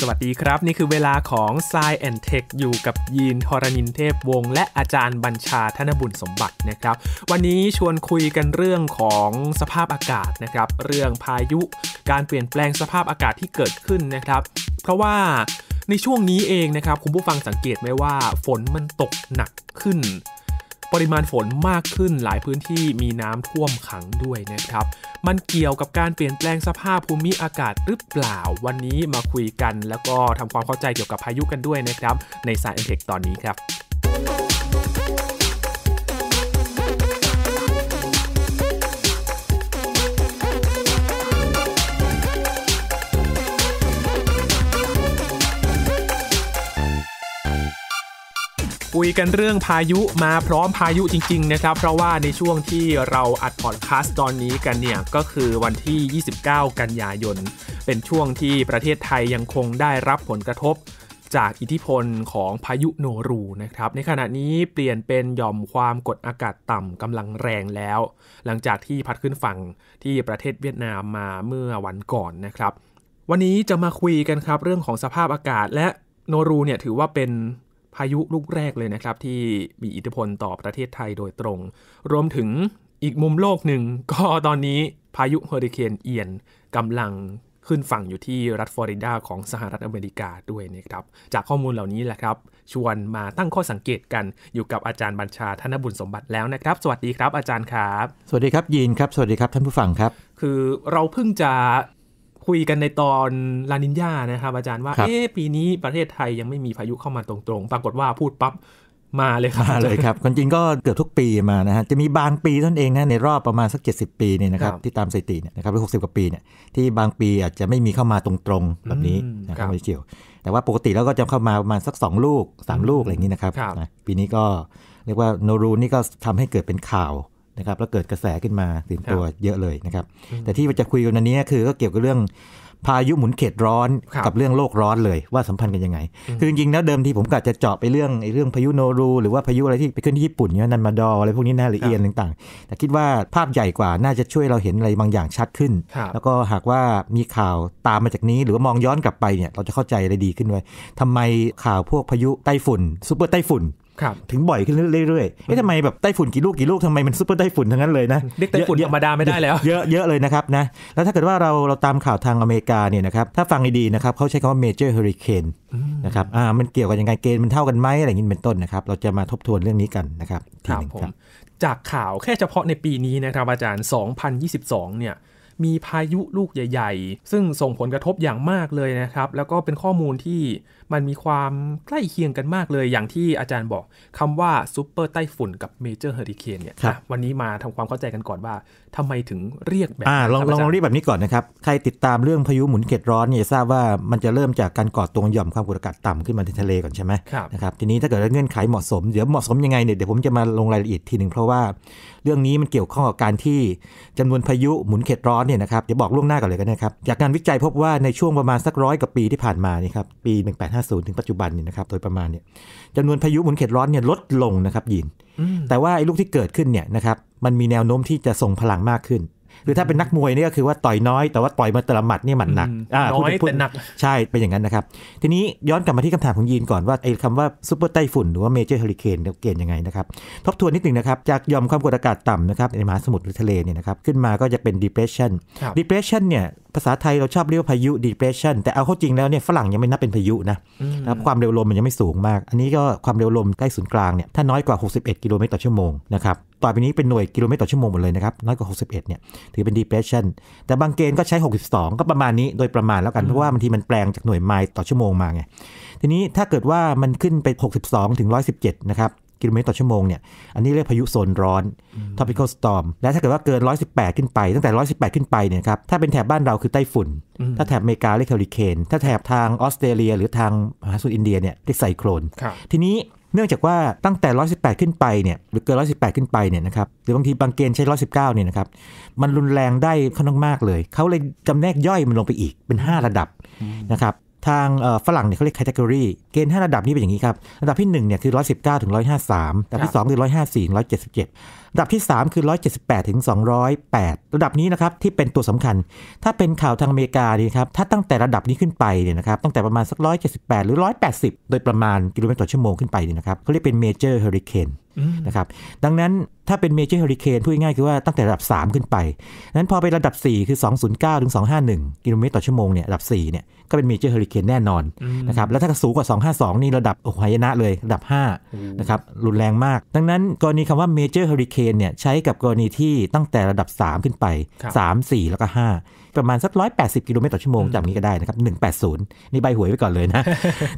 สวัสดีครับ นี่คือเวลาของ s ซแอนเทคอยู่กับยีนทรณินเทพวง และอาจารย์บัญชาธนบุญสมบัตินะครับ วันนี้ชวนคุยกันเรื่องของสภาพอากาศนะครับ เรื่องพายุการเปลี่ยนแปลงสภาพอากาศที่เกิดขึ้นนะครับ เพราะว่าในช่วงนี้เองนะครับ คุณผู้ฟังสังเกตไหมว่าฝนมันตกหนักขึ้นปริมาณฝนมากขึ้นหลายพื้นที่มีน้ำท่วมขังด้วยนะครับ มันเกี่ยวกับการเปลี่ยนแปลงสภาพภูมิอากาศหรือเปล่า วันนี้มาคุยกัน แล้วก็ทำความเข้าใจเกี่ยวกับพายุกันด้วยนะครับ ในสายเอ็นเทคตอนนี้ครับคุยกันเรื่องพายุมาพร้อมพายุจริงๆนะครับ เพราะว่าในช่วงที่เราอัดพอดคาสต์ตอนนี้กันเนี่ย ก็คือวันที่ 29 กันยายน เป็นช่วงที่ประเทศไทยยังคงได้รับผลกระทบจากอิทธิพลของพายุโนรูนะครับ ในขณะนี้เปลี่ยนเป็นหย่อมความกดอากาศต่ำกำลังแรงแล้ว หลังจากที่พัดขึ้นฝั่ง ที่ประเทศเวียดนามมาเมื่อวันก่อนนะครับวันนี้จะมาคุยกันครับเรื่องของสภาพอากาศและโนรูเนี่ยถือว่าเป็นพายุลูกแรกเลยนะครับ ที่มีอิทธิพลต่อประเทศไทยโดยตรง รวมถึงอีกมุมโลกหนึ่ง ก็ตอนนี้พายุเฮอริเคนเอียนกำลังขึ้นฝั่งอยู่ที่รัฐฟลอริดาของสหรัฐอเมริกาด้วยนะครับ จากข้อมูลเหล่านี้แหละครับชวนมาตั้งข้อสังเกตกันอยู่กับอาจารย์บัญชาธนบุญสมบัติแล้วนะครับ สวัสดีครับอาจารย์ครับสวัสดีครับยีนครับสวัสดีครับท่านผู้ฟังครับ คือเราเพิ่งจะคุยกันในตอนลานินญานะครับอาจารย์ว่าเอ๊ปีนี้ประเทศไทยยังไม่มีพายุเข้ามาตรง ๆปรากฏว่าพูดปั๊บมาเลยครับเลยครับคนจริงก็เกือบทุกปีมานะฮะจะมีบางปีต้นเองนะในรอบประมาณสัก 70 ปีเนี่ยนะครับที่ตามสถิติเนี่ยนะครับหรือหกกว่าปีเนี่ยที่บางปีอาจจะไม่มีเข้ามาตรงๆแบบนี้นะครับไม่เกี่ยวแต่ว่าปกติแล้วก็จะเข้ามาประมาณสัก 2 ลูก 3 ลูกอะไรอย่างนี้นะครับ ปีนี้ก็เรียกว่าโนรูนี่ก็ทำให้เกิดเป็นข่าวนะครับแล้วเกิดกระแสขึ้นมาตื่นตัวเยอะเลยนะครับแต่ที่จะคุยกันในนี้คือก็เกี่ยวกับเรื่องพายุหมุนเขตร้อนกับเรื่องโลกร้อนเลยว่าสัมพันธ์กันยังไงคือจริงๆแล้วเดิมทีผมกะจะเจาะไปเรื่องไอ้เรื่องพายุโนรูหรือว่าพายุอะไรที่ไปขึ้นที่ญี่ปุ่นเนี่ยนันมาดออะไรพวกนี้น่าหรือเอียนต่างๆ แต่คิดว่าภาพใหญ่กว่าน่าจะช่วยเราเห็นอะไรบางอย่างชัดขึ้น แล้วก็หากว่ามีข่าวตามมาจากนี้ หรือว่ามองย้อนกลับไปเนี่ยเราจะเข้าใจอะไรดีขึ้นไว้ทำไมข่าวพวกพายุไต้ฝุ่นซูเปอร์ไต้ฝุ่นถึงบ่อยขึ้นเรื่อยๆ เอ๊ะทำไมแบบไต้ฝุ่นกี่ลูกกี่ลูก ทำไมมันซุปเปอร์ไต้ฝุ่นทั้งนั้นเลยนะ เด็กไต้ฝุ่นธรรมดาไม่ได้แล้ว เยอะเยอะเลยนะครับนะ แล้วถ้าเกิดว่าเราเราตามข่าวทางอเมริกาเนี่ยนะครับ ถ้าฟังดีๆนะครับ เขาใช้คำว่าเมเจอร์เฮอริเคนนะครับ อ่ามันเกี่ยวกันยังไง เกณฑ์มันเท่ากันไหมอะไรอย่างนี้เป็นต้นนะครับ เราจะมาทบทวนเรื่องนี้กันนะครับทีนึงครับ จากข่าวแค่เฉพาะในปีนี้นะครับอาจารย์ 2022 เนี่ย มีพายุลูกใหญ่ ๆ ซึ่งส่งผลกระทบอย่างมากเลยนะครับแล้วก็เป็นข้อมูลที่มันมีความใกล้เคียงกันมากเลย อย่างที่อาจารย์บอกคำว่าซูเปอร์ไต้ฝุ่นกับเมเจอร์เฮอริเคนเนี่ยวันนี้มาทำความเข้าใจกันก่อนว่าทำไมถึงเรียกแบบลองลองเรียกแบบนี้ก่อนนะครับ ใครติดตามเรื่องพายุหมุนเขตร้อนเนี่ยทราบว่ามันจะเริ่มจากการก่อตัวหย่อมความกดอากาศต่ำขึ้นมาในทะเลก่อนใช่ไหมนะครับทีนี้ถ้าเกิดเงื่อนไขเหมาะสมเดี๋ยวเหมาะสมยังไงเนี่ยเดี๋ยวผมจะมาลงรายละเอียดทีหนึ่งเพราะว่า เรื่องนี้มันเกี่ยวข้องกับการที่จำนวนพายุหมุนเขตร้อนเนี่ยนะครับเดี๋ยวบอกล่วงหน้าก่อนเลยกันนะครับจากการวิจัยพบว่าในช่วงประมาณสักร้อยกว่าปีที่ผ่านมานี่ครับปี 1 8 50ถึงปัจจุบันเนี่ยนะครับโดยประมาณเนี่ยจำนวนพายุหมุนเขตร้อนเนี่ยลดลงนะครับ ยิน แต่ว่าไอ้ลูกที่เกิดขึ้นเนี่ยนะครับมันมีแนวโน้มที่จะส่งพลังมากขึ้นคือถ้าเป็นนักมวยนี่ก็คือว่าต่อยน้อยแต่ว่าต่อยมาแต่ละหมัดนี่หมัดหนัก น้อยแต่หนัก ใช่ เป็นอย่างนั้นนะครับ ทีนี้ย้อนกลับมาที่คำถามของยีนก่อนว่าไอ้คำว่าซูเปอร์ไต้ฝุ่นหรือว่าเมเจอร์เฮอริเคนเกณฑ์ยังไงนะครับ ทบทวนนิดหนึ่งนะครับ จากยอมความกดอากาศต่ำนะครับในมหาสมุทรหรือทะเลเนี่ยนะครับขึ้นมาก็จะเป็น depression depression เนี่ยภาษาไทยเราชอบเรียกว่าพายุ depression แต่เอาเข้าจริงแล้วเนี่ยฝรั่งยังไม่นับเป็นพายุนะนะครความเร็วลมมันยังไม่สูงมากอันนี้ก็ความเร็วลมใกล้ศูนย์กลางเนี่ยถ้าน้อยกว่า 61กิโลเมตรต่อชั่วโมงนะครับต่อไปนี้เป็นหน่วยกิโลเมตรต่อชั่วโมงหมดเลยนะครับน้อยกว่า 61 เนี่ยถือเป็น depression แต่บางเกณฑ์ก็ใช้ 62 ก็ประมาณนี้โดยประมาณแล้วกัน เพราะว่าบางทีมันแปลงจากหน่วยไมล์ต่อชั่วโมงมาไงทีนี้ถ้าเกิดว่ามันขึ้นไป 62 ถึง 117 นะครับกิโลเมตรต่อชั่วโมงเนี่ยอันนี้เรียกพายุโซนร้อน tropical storm และถ้าเกิดว่าเกิน 118 ขึ้นไปตั้งแต่ 118 ขึ้นไปเนี่ยครับถ้าเป็นแถบบ้านเราคือไต้ฝุ่น ถ้าแถบอเมริกาเรียกเฮอริเคนถ้าแถบทางออสเตรเลีย หรือทางมหาสมุทรอินเดียเนี่ยเรียกไซโคลนทีนี้เนื่องจากว่าตั้งแต่ 118 ขึ้นไปเนี่ยหรือเกิน 118 ขึ้นไปเนี่ยนะครับหรือบางทีบางเกณฑ์ใช้ 119 เนี่ยนะครับมันรุนแรงได้ค่อนข้างมากเลยเขาเลยจำแนกย่อยมันลงไปอีกเป็น 5 ระดับนะครับทางฝรั่งเนี่ยเขาเรียกแคตตากรีเกณฑ์5ระดับนี้เป็นอย่างนี้ครับระดับที่1เนี่ยคือ 119 ถึง 153ระดับที่ 2 คือ 154 177ระดับที่ 3 คือ 178 ถึง 208 ระดับนี้นะครับที่เป็นตัวสำคัญ ถ้าเป็นข่าวทางอเมริกานี่ครับถ้าตั้งแต่ระดับนี้ขึ้นไปเนี่ยนะครับตั้งแต่ประมาณสัก178 หรือ 180 โดยประมาณกิโลเมตรต่อชั่วโมงขึ้นไปเนี่ยนะครับเขาเรียกเป็นเมเจอร์เฮอริเคนนะครับดังนั้นถ้าเป็นเมเจอร์เฮอริเคนพูดง่ายๆคือว่าตั้งแต่ระดับ 3 ขึ้นไปนั้นพอไประดับ 4 คือ 209 ถึง 251 กิโลเมตรต่อชั่วโมงเนี่ยระดับ4เนี่ยก็เป็นเมเจอร์เฮอริเคนแน่นอนนะครับแล้วถ้าสูงกว่า 252นี่ระดับโอหายนะเลยระดับ5นะครับรุนแรงมากดังนั้น กรณีคำว่าเมเจอร์เฮอริเณฑ์เนี่ยใช้กับกรณีที่ตั้งแต่ระดับ 3 ขึ้นไป 3 4 แล้วก็ 5ประมาณสักร้อยแปดสิบกิโลเมตรต่อชั่วโมงจำนี้ก็ได้นะครับหนึ่งแปดศูนย์นี่ใบหวยไปก่อนเลยนะ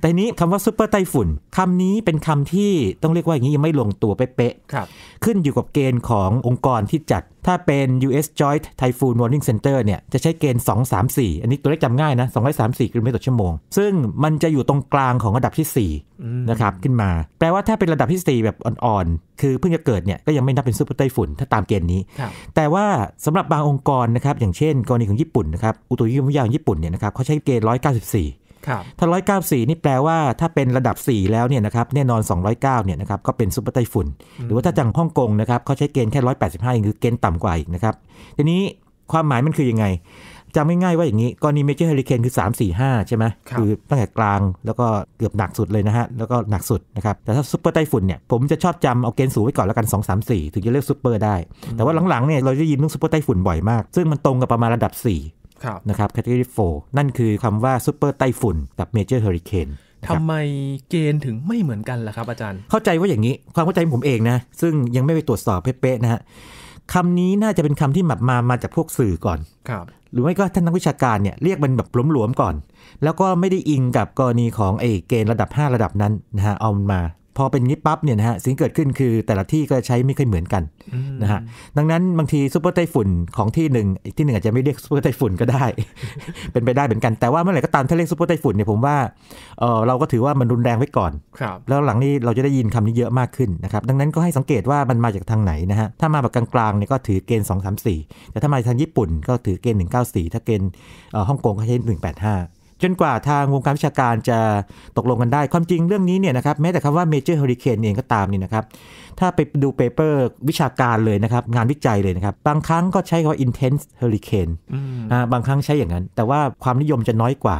แต่นี้คำว่าซูเปอร์ไต้ฝุ่นคำนี้เป็นคำที่ต้องเรียกว่า อย่างนี้ยังไม่ลงตัวเป๊ะๆขึ้นอยู่กับเกณฑ์ขององค์กรที่จัด ถ้าเป็น US Joint Typhoon Warning Center เนี่ยจะใช้เกณฑ์234 อันนี้ตัวเลขจำง่ายนะ 234 กิโลเมตรต่อชั่วโมงซึ่งมันจะอยู่ตรงกลางของระดับที่4นะครับขึ้นมาแปลว่าถ้าเป็นระดับที่ 4 แบบอ่อนๆ คือเพิ่งจะเกิดเนี่ยก็ยังไม่นับเป็นซูเปอร์ไต้ฝุ่นถ้าตามเกณฑ์นี้แต่ว่าสำหรับบางองค์กรนะครับอย่างเช่นกรณีของญี่ญี่ปุ่นนะครับ อุตุนิยมวิทยาของญี่ปุ่นเนี่ยนะครับเขาใช้เกณฑ์ร้้อยเกาสิบสี่ถ้าร้้อยเกาสี่นี่แปลว่าถ้าเป็นระดับสี่แล้วเนี่ยนะครับ แน่นอนสองร้อยเก้าเนี่ยนะครับ ก็เป็นซุปเปอร์ไต้ฝุ่น หรือว่าถ้าจังฮ่องกงนะครับเขาใช้เกณฑ์แค่ร้อยแปดสิบห้าคือเกณฑ์ต่ำกว่าอีกนะครับ ทีนี้ความหมายมันคือยังไงจำง่าย ๆ ว่าอย่างนี้กรณีเมเจอร์เฮลิเคนคือ3 4 5 ใช่ไหมคือตั้งแต่กลางแล้วก็เกือบหนักสุดเลยนะฮะแล้วก็หนักสุดนะครับ แต่ถ้าซุปเปอร์ไต้ฝุ่นเนี่ยผมจะชอบจำเอาเกณฑ์สูงไว้ก่อนแล้วกัน2 3 4 ถึงจะเรียกซุปเปอร์ได้ แต่ว่าหลัง ๆเนี่ยเราจะยินเรื่องซุปเปอร์ไต้ฝุ่นบ่อยมาก ซึ่งมันตรงกับประมาณระดับ4นะครับ category 4นั่นคือคำว่าซุปเปอร์ไต้ฝุ่นกับเมเจอร์เฮลิเคนทำไมเกณฑ์ถึงไม่เหมือนกันล่ะครับอาจารย์ เข้าใจว่าอย่างนี้ ความเข้าใจของผมเองนะซึ่งยังไม่ไปตรวจสอบเป๊ะๆนะฮะคำนี้น่าจะเป็นคำที่แบบมามาจากพวกสื่อก่อนครับ หรือไม่ก็ท่านนักวิชาการเนี่ยเรียกมันแบบหลวมๆก่อน แล้วก็ไม่ได้อิงกับกรณีของเอเกณฑ์ระดับ 5 ระดับนั้นนะฮะเอามาพอเป็นงี้ปั๊บเนี่ยนะฮะสิ่งเกิดขึ้นคือแต่ละที่ก็ใช้ไม่ค่อยเหมือนกันนะฮะดังนั้นบางทีซูเปอร์ไต้ฝุ่นของที่หนึ่งอีกที่หนึ่งอาจจะไม่เรียกซูเปอร์ไต้ฝุ่นก็ได้ เป็นไปได้เหมือนกันแต่ว่าเมื่อไหร่ก็ตามถ้าเรียกซูเปอร์ไต้ฝุ่นเนี่ยผมว่าเออเราก็ถือว่ามันรุนแรงไว้ก่อนแล้วหลังนี้เราจะได้ยินคำนี้เยอะมากขึ้นนะครับดังนั้นก็ให้สังเกตว่ามันมาจากทางไหนนะฮะถ้ามาแบบกลางๆเนี่ยก็ถือเกณฑ์2 3 4แต่ถ้ามาทางญี่ปุ่นก็ถือเกณฑ์194ถ้าเกณฑ์ฮ่องกงก็ใช้185จนกว่าทางวงการวิชาการจะตกลงกันได้ ความจริงเรื่องนี้เนี่ยนะครับแม้แต่คำว่าเมเจอร์เฮอริเคนเองก็ตามนี่นะครับ ถ้าไปดูเปเปอร์วิชาการเลยนะครับ งานวิจัยเลยนะครับ บางครั้งก็ใช้คำว่า intense hurricane บางครั้งใช้อย่างนั้น แต่ว่าความนิยมจะน้อยกว่า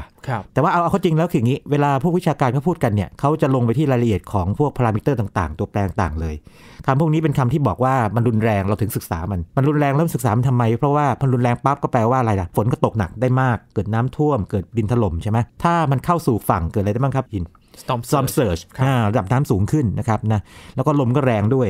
แต่ว่าเอาเอาข้าจริงแล้วคืออย่างนี้เวลาพวกวิชาการเขาพูดกันเนี่ยเขาจะลงไปที่รายละเอียดของพวกพารามิเตอร์ต่าง ๆ ตัวแปรต่างเลยคำพวกนี้เป็นคำที่บอกว่ามันรุนแรงเราถึงศึกษามันมันรุนแรงเริ่มศึกษามันทำไม เพราะว่าพันรุนแรงปั๊บก็แปลว่าอะไรล่ะ ฝนก็ตกหนักได้มาก เกิดน้ำท่วมเกิดดินถล่มใช่ไหมถ้ามันเข้าสู่ฝั่งเกิดอะไรได้บ้างครับยิน storm surge ระดับน้ำสูงขึ้นนะครับนะ แล้วก็ลมก็แรงด้วย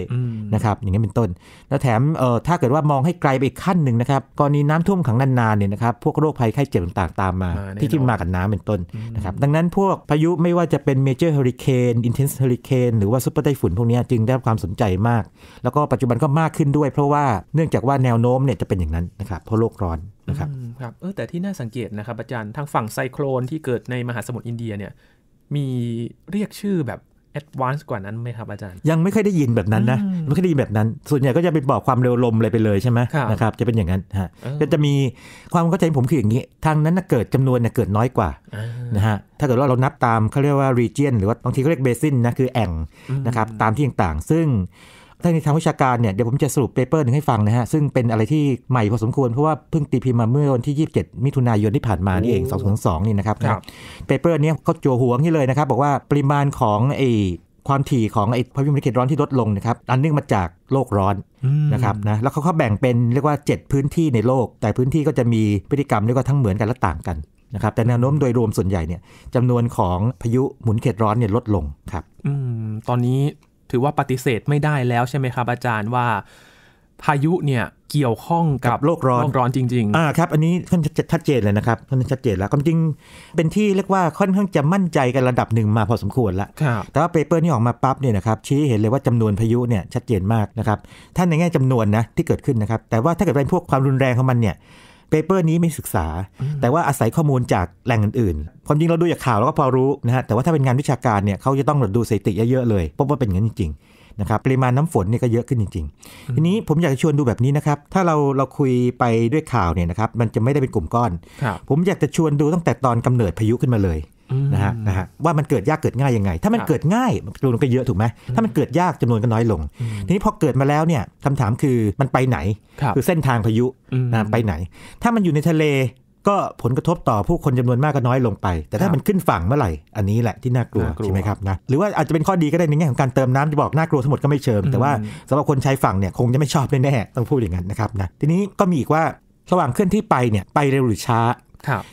นะครับ อย่างนี้เป็นต้น แล้วแถมถ้าเกิดว่ามองให้ไกลไปอีกขั้นหนึ่งนะครับกรณีน้ำท่วมขังนานๆ เนี่ยนะครับ พวกโรคภัยไข้เจ็บต่างๆ ตามมา ที่ที่มากับน้ำเป็นต้นนะครับ ดังนั้นพวกพายุไม่ว่าจะเป็นเมเจอร์เฮอริเคนอินเทนส์เฮอริเคนหรือว่าซุปเปอร์ไต้ฝุ่นพวกนี้จึงได้รับความสนใจมาก แล้วก็ปัจจุบันก็มากขึ้นด้วย เพราะว่า เนื่องจากว่าแนวโน้มเนี่ยจะเป็นอย่างนั้นนะครับ เพราะโลกร้อนนะครับครับเออแต่ที่น่าสังเกตนะครับอาจารย์ทางฝั่งไซโคลนที่เกิดในมหาสมุทรอินเดียเนี่ยมีเรียกชื่อแบบแอดวานซ์กว่านั้นไหมครับอาจารย์ ยังไม่เคยได้ยินแบบนั้นนะไม่เคยได้ยินแบบนั้น ส่วนใหญ่ก็จะเป็นบอกความเร็วลมอะไรไปเลยใช่ไหมนะครับจะเป็นอย่างนั้นฮะจะจะมีความเข้าใจผมคืออย่างนี้ทางนั้นเกิดจำนวนเกิดน้อยกว่านะฮะถ้าเกิดว่าเรานับตามเขาเรียกว่า region หรือว่าบางทีเขาเรียกเบสินนะคือแอ่งนะครับตามที่ต่างๆซึ่งถ้าในทางวิชาการเนี่ยเดี๋ยวผมจะสรุปเปเปอร์หนึ่งให้ฟังนะฮะซึ่งเป็นอะไรที่ใหม่พอสมควรเพราะว่าเพิ่งตีพิมพ์มาเมื่อวันที่ 27มิถุนายนที่ผ่านมานี่เอง202นี่นะครับ เปเปอร์นี้เขาจัวหัวนี่เลยนะครับ บอกว่าปริมาณของไอความถี่ของไอพายุมนเขตร้อนที่ลดลงนะครับอันเนื่องมาจากโลกร้อนนะครับนะแล้วเขาเขาแบ่งเป็นเรียกว่า7พื้นที่ในโลก แต่พื้นที่ก็จะมีพฤติกรรมเรียกว่าทั้งเหมือนกันและต่างกันนะครับแต่แนวโน้มโดยรวมส่วนใหญ่เนี่ยจำนวนของพายุหมุนเขตร้อนเนี่ยลดลงครับอตอนนี้ถือว่าปฏิเสธไม่ได้แล้วใช่ไหมครับอาจารย์ว่าพายุเนี่ยเกี่ยวข้องกับโลกร้อนร้อนจริงๆ อ่าครับอันนี้ท่านชัดเจนเลยนะครับท่านชัดเจนแล้วความจริง เป็นที่เรียกว่าค่อนข้างจะมั่นใจกันระดับหนึ่งมาพอสมควรแล้วแต่ว่าเปเปอร์นี่ออกมาปั๊บเนี่ยนะครับชี้เห็นเลยว่าจำนวนพายุเนี่ยชัดเจนมากนะครับท่านในแง่จำนวนนะที่เกิดขึ้นนะครับแต่ว่าถ้าเกิดเป็นพวกความรุนแรงของมันเนี่ยเปเปอร์นี้ไม่ศึกษา แต่ว่าอาศัยข้อมูลจากแหล่งอื่นๆ ความจริงเราดูจากข่าวเราก็พอรู้นะฮะแต่ว่าถ้าเป็นงานวิชาการเนี่ยเขาจะต้องดูสถิติเยอะๆเลย พบว่าเป็นอย่างนั้นจริงๆนะครับปริมาณน้ำฝนเนี่ยก็เยอะขึ้นจริงๆทีนี้ผมอยากจะชวนดูแบบนี้นะครับถ้าเราเราคุยไปด้วยข่าวเนี่ยนะครับมันจะไม่ได้เป็นกลุ่มก้อนผมอยากจะชวนดูตั้งแต่ตอนกำเนิดพายุขึ้นมาเลยนะฮะนะฮะ ว่ามันเกิดยากเกิดง่ายยังไง ถ้ามันเกิดง่ายจำนวนก็เยอะถูกไหม ถ้ามันเกิดยากจำนวนก็น้อยลง ทีนี้พอเกิดมาแล้วเนี่ยคำถามคือมันไปไหน คือเส้นทางพายุนะไปไหน ถ้ามันอยู่ในทะเลก็ผลกระทบต่อผู้คนจำนวนมากก็น้อยลงไป แต่ถ้ามันขึ้นฝั่งเมื่อไหร่อันนี้แหละ ที่น่ากลัวใช่ไหมครับนะ หรือว่าอาจจะเป็นข้อดีก็ได้ในแง่ของการเติมน้ำจะบอกน่ากลัวทั้งหมดก็ไม่เชิงแต่ว่าสำหรับคนใช้ฝั่งเนี่ยคงจะไม่ชอบแน่ๆต้องพูดอย่างนั้นนะครับนะ ทีนี้ก็มีอีกว่าระหว่างเคลื่อนที่ไปเนี่ยไปเร็วหรือช้า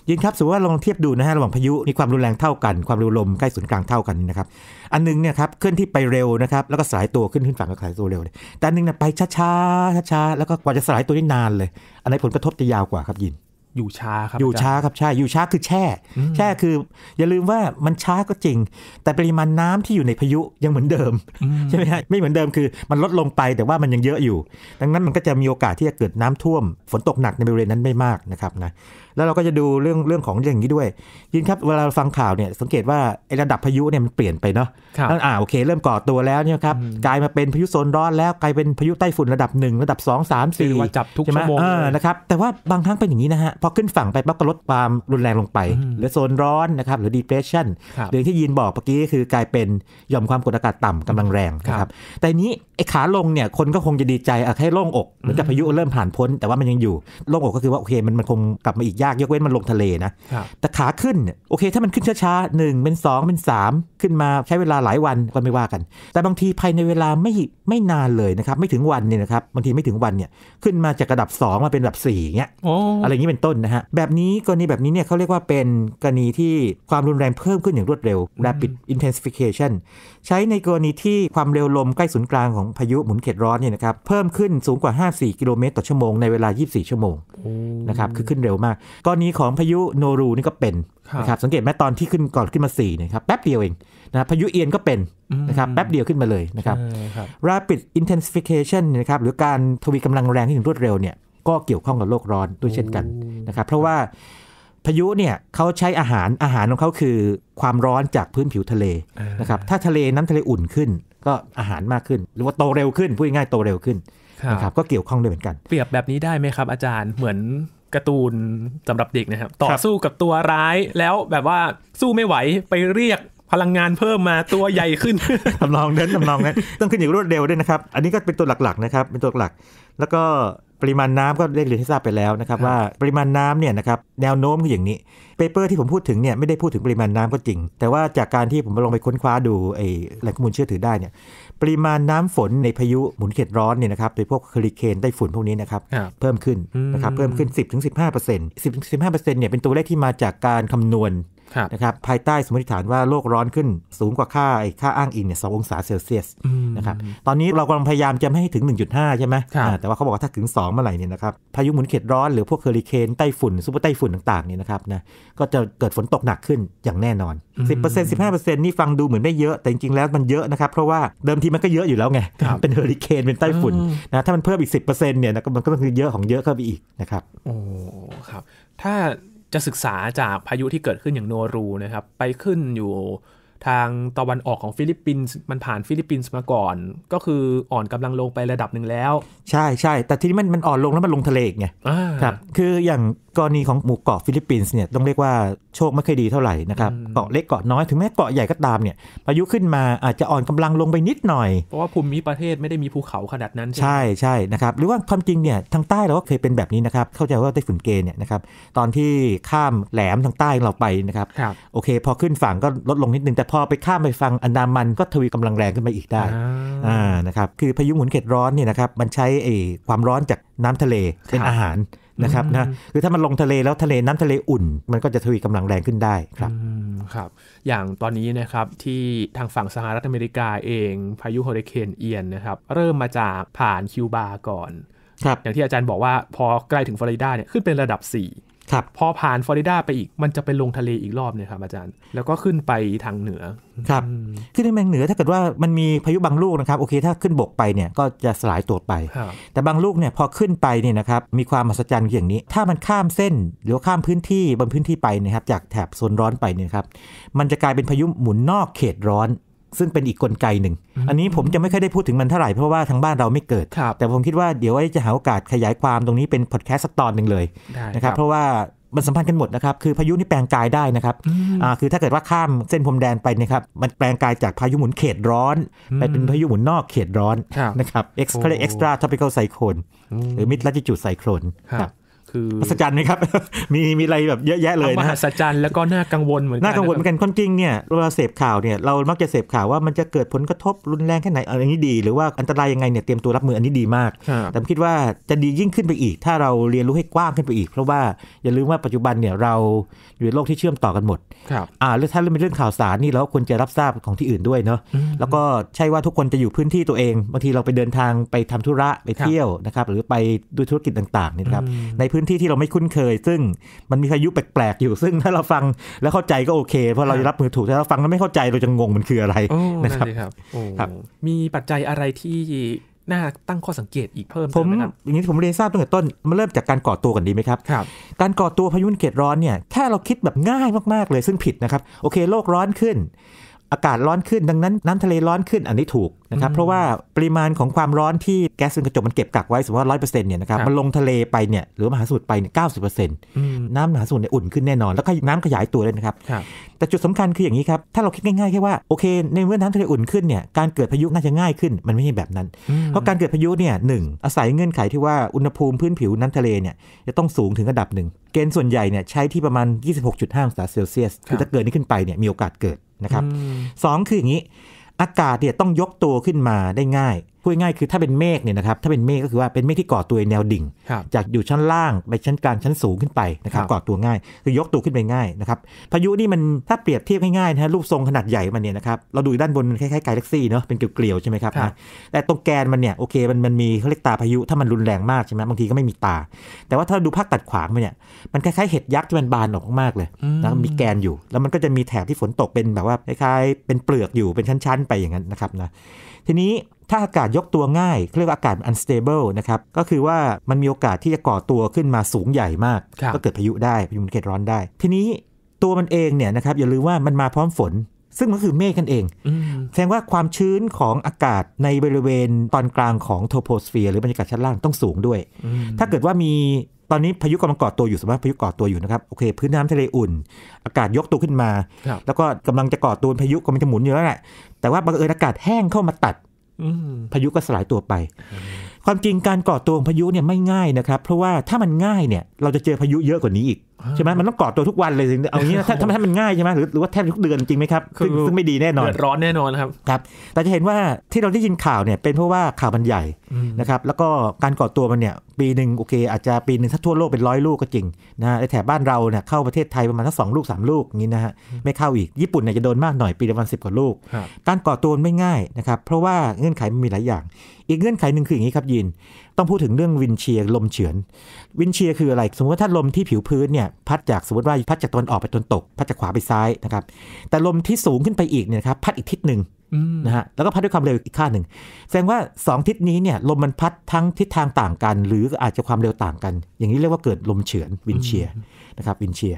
ยินครับ สมมติว่าลองเทียบดูนะฮะระหว่างพายุมีความรุนแรงเท่ากันความเร็วลมใกล้ศูนย์กลางเท่ากันนะครับอันนึงเนี่ยครับเคลื่อนที่ไปเร็วนะครับแล้วก็สลายตัวขึ้นขึ้นฝั่งก็สลายตัวเร็วเลยแต่อันนึงเนี่ยไปช้าช้าช้าแล้วก็กว่าจะสลายตัวนี่นานเลย อันไหนผลกระทบจะยาวกว่าครับยินอยู่ช้าครับอยู่ช้าครับใช่อยู่ช้าคือแช่ แช่คืออย่าลืมว่ามันช้าก็จริงแต่ปริมาณน้ำที่อยู่ในพายุยังเหมือนเดิมใช่ไหมฮะไม่เหมือนเดิมคือมันลดลงไปแต่ว่ามันยังเยอะอยู่ ดังนั้นมันก็จะมีโอกาสที่จะเกิดน้ำท่วม ฝนตกหนักในบริเวณนั้นไม่มากนะครับนะแล้วเราก็จะดูเรื่องเรื่องของอย่างนี้ด้วย ยินครับเวลาฟังข่าวเนี่ยสังเกตว่าไอระดับพายุเนี่ยมันเปลี่ยนไปเนาะแล้วอ่าโอเคเริ่มก่อตัวแล้วเนี่ยครับกลายมาเป็นพายุโซนร้อน แล้วกลายเป็นพายุใต้ฝุ่นระดับ1ระดับ 2 3 4จับทุกชั่วโมงนะครับแต่ว่าบางครั้งเป็นอย่างนี้นะฮะพอขึ้นฝั่งไปปั๊บก็ลดความรุนแรงลงไป หรือโซนร้อนนะครับหรือ depression หรือที่ยีนบอกเมื่อกี้คือกลายเป็นยอมความกดอากาศต่ำกำลังแรงนะครับ แต่นี้ไอ้ขาลงเนี่ยคนก็คงจะดีใจอะให้โล่งอก เหมือนกับพายุเริ่มผ่านพ้นแต่ว่ามันยังอยู่โล่งอกก็คือว่าโอเคมันมันคงกลับมาอีกยากยกเว้นมันลงทะเลนะ แต่ขาขึ้นโอเคถ้ามันขึ้นช้าๆหนึ่งเป็น 2 เป็น 3 ขึ้นมาใช้เวลาหลายวันก็ไม่ว่ากัน แต่บางทีภายในเวลาไม่ไม่นานเลยนะครับไม่ถึงวันเนี่ยนะครับบางทีไม่ถึงวันเนี่ยขึ้นมาจากระดับ 2 มาเป็นระดับ4เงี้ยอะไรอย่างนี้เป็นต้นนนะฮะแบบนี้กรณีแบบนี้เนี่ยเขาเรียกว่าเป็นกรณีที่ความรุนแรงเพิ่มขึ้นอย่างรวดเร็ว rapid intensification ใช้ในกรณีที่ความเร็วลมใกล้ศูนย์กลางของพายุหมุนเขตร้อนเนี่ยนะครับเพิ่มขึ้นสูงกว่า 54กิโลเมตรต่อชั่วโมงในเวลา 24 ชั่วโมงนะครับคือขึ้นเร็วมาก กรณีของพายุโนรูนี่ก็เป็นนะครับสังเกตแม้ตอนที่ขึ้นก่อนขึ้นมา4นะครับแป๊บเดียวเองนะพายุเอียนก็เป็นนะครับแป๊บเดียวขึ้นมาเลยนะครับ rapid intensification นะครับหรือการทวีกำลังแรงที่ถึงรวดเร็วเนี่ยก็เกี่ยวข้องกับโลกร้อนด้วยเช่นกันนะครับเพราะว่าพายุเนี่ยเขาใช้อาหารอาหารของเขาคือ ความร้อนจากพื้นผิวทะเลนะครับถ้าทะเลน้ำทะเลอุ่นขึ้น ก็อาหารมากขึ้นหรือว่าโตเร็วขึ้นพูดง่ายโตเร็วขึ้นนะครับก็เกี่ยวข้องด้วยเหมือนกัน เปรียบแบบนี้ได้ไหมครับอาจารย์เหมือนการ์ตูนสำหรับเด็กนะครับต่อสู้กับตัวร้ายแล้วแบบว่าสู้ไม่ไหวไปเรียกพลังงานเพิ่มมาตัวใหญ่ขึ้นทำนองนั้นทำนองนั้นต้องขึ้นอย่างรวดเร็วด้วยนะครับ อันนี้ก็เป็นตัวหลักๆนะครับ เป็นตัวหลักแล้วก็ปริมาณน้ำก็เรียกเรียนให้ทราบไปแล้วนะครับว่าปริมาณน้ำเนี่ยนะครับแนวโน้มคืออย่างนี้เปเปอร์ที่ผมพูดถึงเนี่ยไม่ได้พูดถึงปริมาณน้ำก็จริง แต่ว่าจากการที่ผมลองไปค้นคว้าดูไอ้แหล่งข้อมูลเชื่อถือได้เนี่ยปริมาณน้ำฝนในพายุหมุนเขตร้อนเนี่ยนะครับโดยพวกคลิเคนไต้ฝุ่นพวกนี้นะครับเพิ่มขึ้นนะครับเพิ่มขึ้น 10-15% 10-15%เนี่ยเป็นตัวเลขที่มาจากการคำนวณนะครับภายใต้สมมติฐานว่าโลกร้อนขึ้น สูงกว่าค่า ค่าอ้างอิงเนี่ยสององศาเซลเซียสนะครับตอนนี้เรากำลังพยายามจะไม่ให้ถึง 1.5 ใช่ไหมแต่ว่าเขาบอกว่าถ้าถึง 2 เมื่อไหร่เนี่ยนะครับพายุหมุนเขตร้อนหรือพวกเฮอริเคนไต้ฝุ่นซุปเปอร์ไต้ฝุ่นต่างๆเนี่ยนะครับนะก็จะเกิดฝนตกหนักขึ้นอย่างแน่นอน 10% 15%นี่ฟังดูเหมือนไม่เยอะแต่จริงๆแล้วมันเยอะนะครับเพราะว่าเดิมทีมันก็เยอะอยู่แล้วไงเป็นเฮอริเคนเป็นไต้ฝุ่นนะถ้ามันเพิ่มอีก10%เนี่ยนะมันก็คือเยอะของเยอะเข้าไปอีกนะครับโอ้ครับถ้าจะศึกษาจากพายุที่เกิดขึ้นอย่างโนรูนะครับ ไปขึ้นอยู่ทางตะวันออกของฟิลิปปินส์มันผ่านฟิลิปปินส์มาก่อน ก็คืออ่อนกำลังลงไประดับหนึ่งแล้ว ใช่ใช่แต่ทีนี้มันมันอ่อนลงแล้วมันลงทะเลไงครับคืออย่างกรณีของหมู่เกาะฟิลิปปินส์เนี่ยต้องเรียกว่าโชคไม่ค่อยดีเท่าไหร่นะครับเกาะเล็กเกาะน้อยถึงแม้เกาะใหญ่ก็ตามเนี่ยพายุขึ้นมาอาจจะอ่อนกำลังลงไปนิดหน่อย เพราะว่าภูมิประเทศไม่ได้มีภูเขาขนาดนั้น ใช่ใช่นะครับหรือว่าความจริงเนี่ยทางใต้เราก็เคยเป็นแบบนี้นะครับเข้าใจว่าไต้ฝุ่นเกเนี่ยนะครับตอนที่ข้ามแหลมทางใต้เราไปนะครับโอเค พอขึ้นฝั่งก็ลดลงนิดนึงแพอไปข้ามไปฟังอันดามันก็ทวีกำลังแรงขึ้นมาอีกได้อ่านะครับคือพายุหมุนเขตร้อนเนี่ยนะครับมันใช้ไอ้ความร้อนจากน้ำทะเลเป็นอาหารนะครับนะคือถ้ามันลงทะเลแล้วทะเลน้ำทะเลอุ่น มันก็จะทวีกำลังแรงขึ้นได้ครับครับอย่างตอนนี้นะครับที่ทางฝั่งสหรัฐอเมริกาเองพายุเฮอริเคนเอียนนะครับเริ่มมาจากผ่านคิวบาก่อนอย่างที่อาจารย์บอกว่าพอใกล้ถึงฟลอริดาเนี่ยขึ้นเป็นระดับ4ครับพอผ่านฟลอริดาไปอีก มันจะไปลงทะเลอีกรอบเนี่ยครับอาจารย์แล้วก็ขึ้นไปทางเหนือครับขึ้นไปทางเหนือถ้าเกิดว่ามันมีพายุบางลูกนะครับโอเคถ้าขึ้นบกไปเนี่ยก็จะสลายตัวไป แต่บางลูกเนี่ยพอขึ้นไปเนี่ยนะครับมีความมหัศจรรย์อย่างนี้ ถ้ามันข้ามเส้นหรือข้ามพื้นที่บนพื้นที่ไปนะครับจากแถบโซนร้อนไปเนี่ยครับมันจะกลายเป็นพายุหมุนนอกเขตร้อนซึ่งเป็นอีกกลไกหนึ่ง อันนี้ผมจะไม่ค่อยได้พูดถึงมันเท่าไหร่ เพราะว่าทางบ้านเราไม่เกิด แต่ผมคิดว่าเดี๋ยวจะหาโอกาสขยายความตรงนี้เป็นพอดแคสต์สักตอนหนึ่งเลยนะครับ เพราะว่ามันสัมพันธ์กันหมดนะครับ คือพายุนี่แปลงกายได้นะครับ อ่า คือถ้าเกิดว่าข้ามเส้นพรมแดนไปนะครับ มันแปลงกายจากพายุหมุนเขตร้อนไปเป็นพายุหมุนนอกเขตร้อนนะครับเอ็กซ์เขาเรียกเ extra t r า p i ปิ l c ไซโครนหรือมิดลัจจิจูไซโค l นครับือมหัศจรรย์ไหมครับมีมีอะไรแบบเยอะแยะเลยนะมหัศจรรย์แล้วก็น่ากังวลเหมือนกันน่ากังวลเหมือนกันค่อนจริงเนี่ยเราเสพข่าวเนี่ยเรามักจะเสพข่าวว่ามันจะเกิดผลกระทบรุนแรงแค่ไหนอะไรนี้ดี หรือว่าอันตรายยังไงเนี่ยเตรียมตัวรับมืออันนี้ดีมาก แต่คิดว่าจะดียิ่งขึ้นไปอีก ถ้าเราเรียนรู้ให้กว้างขึ้นไปอีกเพราะว่าอย่าลืมว่าปัจจุบันเนี่ยเราอยู่ในโลกที่เชื่อมต่อกันหมดอ่าแล้วถ้าเรื่องเรื่องข่าวสารนี่เราควรจะรับทราบของที่อื่นด้วยเนาะแล้วก็ใช่ว่าทุกคนจะอยู่พื้นที่ตัวเองบางทีเราไปเดินทางไปทำธุระไปเที่ยวนะครับหรือไปดูธุรกิจต่างๆนี่ครับในพื้นนที่ที่เราไม่คุ้นเคยซึ่งมันมีพายุแปลกๆ อยู่ซึ่งถ้าเราฟังแล้วเข้าใจก็โอเคเพราะเราจะรับมือถูกถ้าเราฟังแล้วไม่เข้าใจเราจะงงมันคืออะไรนะครับรบมีปัจจัยอะไรที่น่าตั้งข้อสังเกตอีกเพิ่มเตผมอย่างนี้ผมเรียนทราบตั้งแต่ต้นมาเริ่มจากการก่อตัวก่อนดีไหมครับครับการก่อตัวพายุเขตร้อนเนี่ยแค่เราคิดแบบง่ายมากๆเลยซึ่งผิดนะครับโอเคโลกร้อนขึ้นอากาศร้อนขึ้นดังนั้นน้ำทะเลร้อนขึ้นอันนี้ถูกนะครับเพราะว่าปริมาณของความร้อนที่แก๊สเรือนกระจกมันเก็บกักไว้สมมติว่าร้อยเปอร์เซ็นต์เนี่ยนะครับมันลงทะเลไปเนี่ยหรือมหาสมุทรไปเนี่ยเก้าสิบเปอร์เซ็นต์น้ำมหาสมุทรเนี่ยอุ่นขึ้นแน่นอน แล้วก็น้ำขยายตัวเลยนะครับ แต่จุดสำคัญคืออย่างนี้ครับ ถ้าเราคิดง่ายๆ แค่ว่า โอเคในเมื่อน้ำทะเลอุ่นขึ้นเนี่ยการเกิดพายุน่าจะง่ายขึ้น มันไม่ใช่แบบนั้น เพราะการเกิดพายุเนี่ยหนึ่งอาศัยเงื่อนไขที่ว่าอุณหภูมิพื้นผิวน้ำทะเลเนี่ยจะต้องสูงถึงระดับหนึ่ง เกณฑ์ส่วนใหญ่เนี่ยใช้ที่ประมาณ26.5องศาเซลเซียสคือถ้าเกินนี้ขึ้นไปเนี่ยมีโอกาสเกิดนะครับสองคืออย่างนี้อากาศเนี่ยต้องยกตัวขึ้นมาได้ง่ายพูดง่ายคือถ้าเป็นเมฆเนี่ยนะครับถ้าเป็นเมฆก็คือว่าเป็นเมฆที่ก่อตัวแนวดิ่งจากอยู่ชั้นล่างไปชั้นกลางชั้นสูงขึ้นไปนะครับก่อตัวง่าย คือยกตัวขึ้นไปง่ายนะครับพายุนี่มันถ้าเปรียบเทียบง่ายๆนะรูปทรงขนาดใหญ่มันเนี่ยนะครับเราดูด้านบนคล้ายๆกาแล็กซี่เนาะเป็นเกลียวๆใช่ไหมครับแต่ตรงแกนมันเนี่ยโอเคมันมันมีเขาเรียกตาพายุถ้ามันรุนแรงมากใช่ไหมบางทีก็ไม่มีตา แต่ว่าถ้าดูภาคตัดขวางมันเนี่ยมันคล้ายๆเห็ดยักษ์ที่มันบานออกมากเลยนะมีแกนอยู่ แล้วมันก็จะมีแถบที่ฝนตกเป็นแบบว่าคล้าย ๆ เป็นเปลือกอยู่เป็นชั้นๆ ไปอย่างนั้นนะครับนะทีนี้ถ้าอากาศยกตัวง่ายเรียกว่าอากาศ unstable นะครับก็คือว่ามันมีโอกาสที่จะก่อตัวขึ้นมาสูงใหญ่มาก ก็เกิดพายุได้พายุเิดร้อนได้ ทีนี้ตัวมันเองเนี่ยนะครับอย่าลืมว่ามันมาพร้อมฝน ซึ่งมันคือเมฆกันเองแสดงว่าความชื้นของอากาศในบริเวณตอนกลางของโทโพสเฟียร์หรือบรรยากาศชั้นล่างต้องสูงด้วย ถ้าเกิดว่ามีตอนนี้พายุกำลังก่อตัวอยู่สมมติพายุก่อตัวอยู่นะครับโอเคพื้นน้ำทะเลอุ่น อากาศยกตัวขึ้นมา แล้วก็กำลังจะก่อตัวพายุกำลังจะหมุนอยู่แล้วแหละแต่ว่าบังเอิญอากาศแห้งเข้ามาตัดพายุก็สลายตัวไปความจริง การก่อตัวของพายุเนี่ยไม่ง่ายนะครับ เพราะว่าถ้ามันง่ายเนี่ยเราจะเจอพายุเยอะกว่านี้อีก ใช่ไหมมันต้องก่อตัวทุกวันเลยเอางี้ถ้าถ้ามันง่ายใช่ไหมหรือหรือว่าแทบทุกเดือนจริงไหมครับซึ่งไม่ดีแน่นอนร้อนแน่นอนครับครับแต่จะเห็นว่าที่เราได้ยินข่าวเนี่ยเป็นเพราะว่าข่าวมันใหญ่นะครับแล้วก็การก่อตัวมันเนี่ยปีหนึ่งโอเค อาจจะปีหนึ่งถ้าทั่วโลกเป็นร้อยลูกก็จริงนะแถบบ้านเราเนี่ยเข้าประเทศไทยประมาณสักสองลูกสามลูกงี้นะฮะไม่เข้าอีก ญี่ปุ่นเนี่ยจะโดนมากหน่อยปีละประมาณสิบกว่าลูก การก่อตัวไม่ง่ายนะครับ เพราะว่าเงื่อนไขมันมีหลายอย่างอีกเงื่อนไขหนึ่งคืออย่างนี้ครับ ยินต้องพูดถึงเรื่องวินเชียลมเฉือนวินเชียคืออะไรสมมติว่าถ้าลมที่ผิวพื้นเนี่ยพัดจากสมมติว่าพัดจากตะวันออกไปตะวันตกพัดจากขวาไปซ้ายนะครับแต่ลมที่สูงขึ้นไปอีกเนี่ยครับพัดอีกทิศหนึ่งนะฮะแล้วก็พัดด้วยความเร็วอีกค่าหนึ่งแสดงว่า 2ทิศนี้เนี่ย ลมมันพัดทั้งทิศทางต่างกัน หรืออาจจะความเร็วต่างกัน อย่างนี้เรียกว่าเกิดลมเฉือนวินเชียนะครับวินเชีย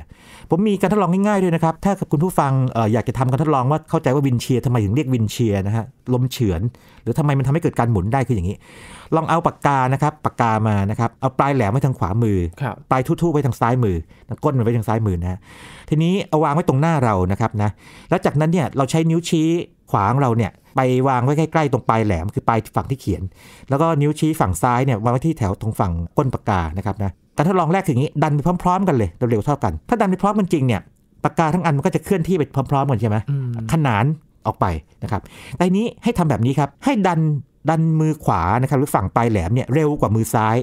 ผมมีการทดลองง่ายๆด้วยนะครับถ้าคุณผู้ฟังอยากจะทำการทดลองว่าเข้าใจว่าวินเชียทำไมถึงเรียกวินเชียนะฮะลมเฉือนหรือทำไมมันทำให้เกิดการหมุนได้คืออย่างนี้ ลองเอาปากกานะครับปากกามานะครับเอาปลายแหลมไว้ทางขวามือปลายทุ่ๆ ไว้ทางซ้ายมือก้นมันไว้ทางซ้ายมือนะทีนี้เอาวางไว้ตรงหน้าเรานะครับนะแล้วจากนั้นเนี่ยเราใช้นิ้วชี้ขวางเราเนี่ยไปวางไว้ใกล้ ๆ ตรงปลายแหลมคือปลายฝั่งที่เขียน แล้วก็นิ้วชี้ฝั่งซ้ายเนี่ยวางไว้ที่แถวตรงฝั่งก้นปากกานะครับนะการทดลองแรกคืออย่างนี้ดันไปพร้อมๆ กันเลยเร็วๆเท่ากันถ้าดันไปพร้อมกันจริงเนี่ยปากกาทั้งอันมันก็จะเคลื่อนที่ไปพร้อมๆกันใช่ไหมขนานออกไปนะครับแต่นี้ให้ทำแบบนี้ครับให้ดันดันมือขวานะครับหรือฝั่งปลายแหลมเนี่ยเร็วกว่ามือซ้าย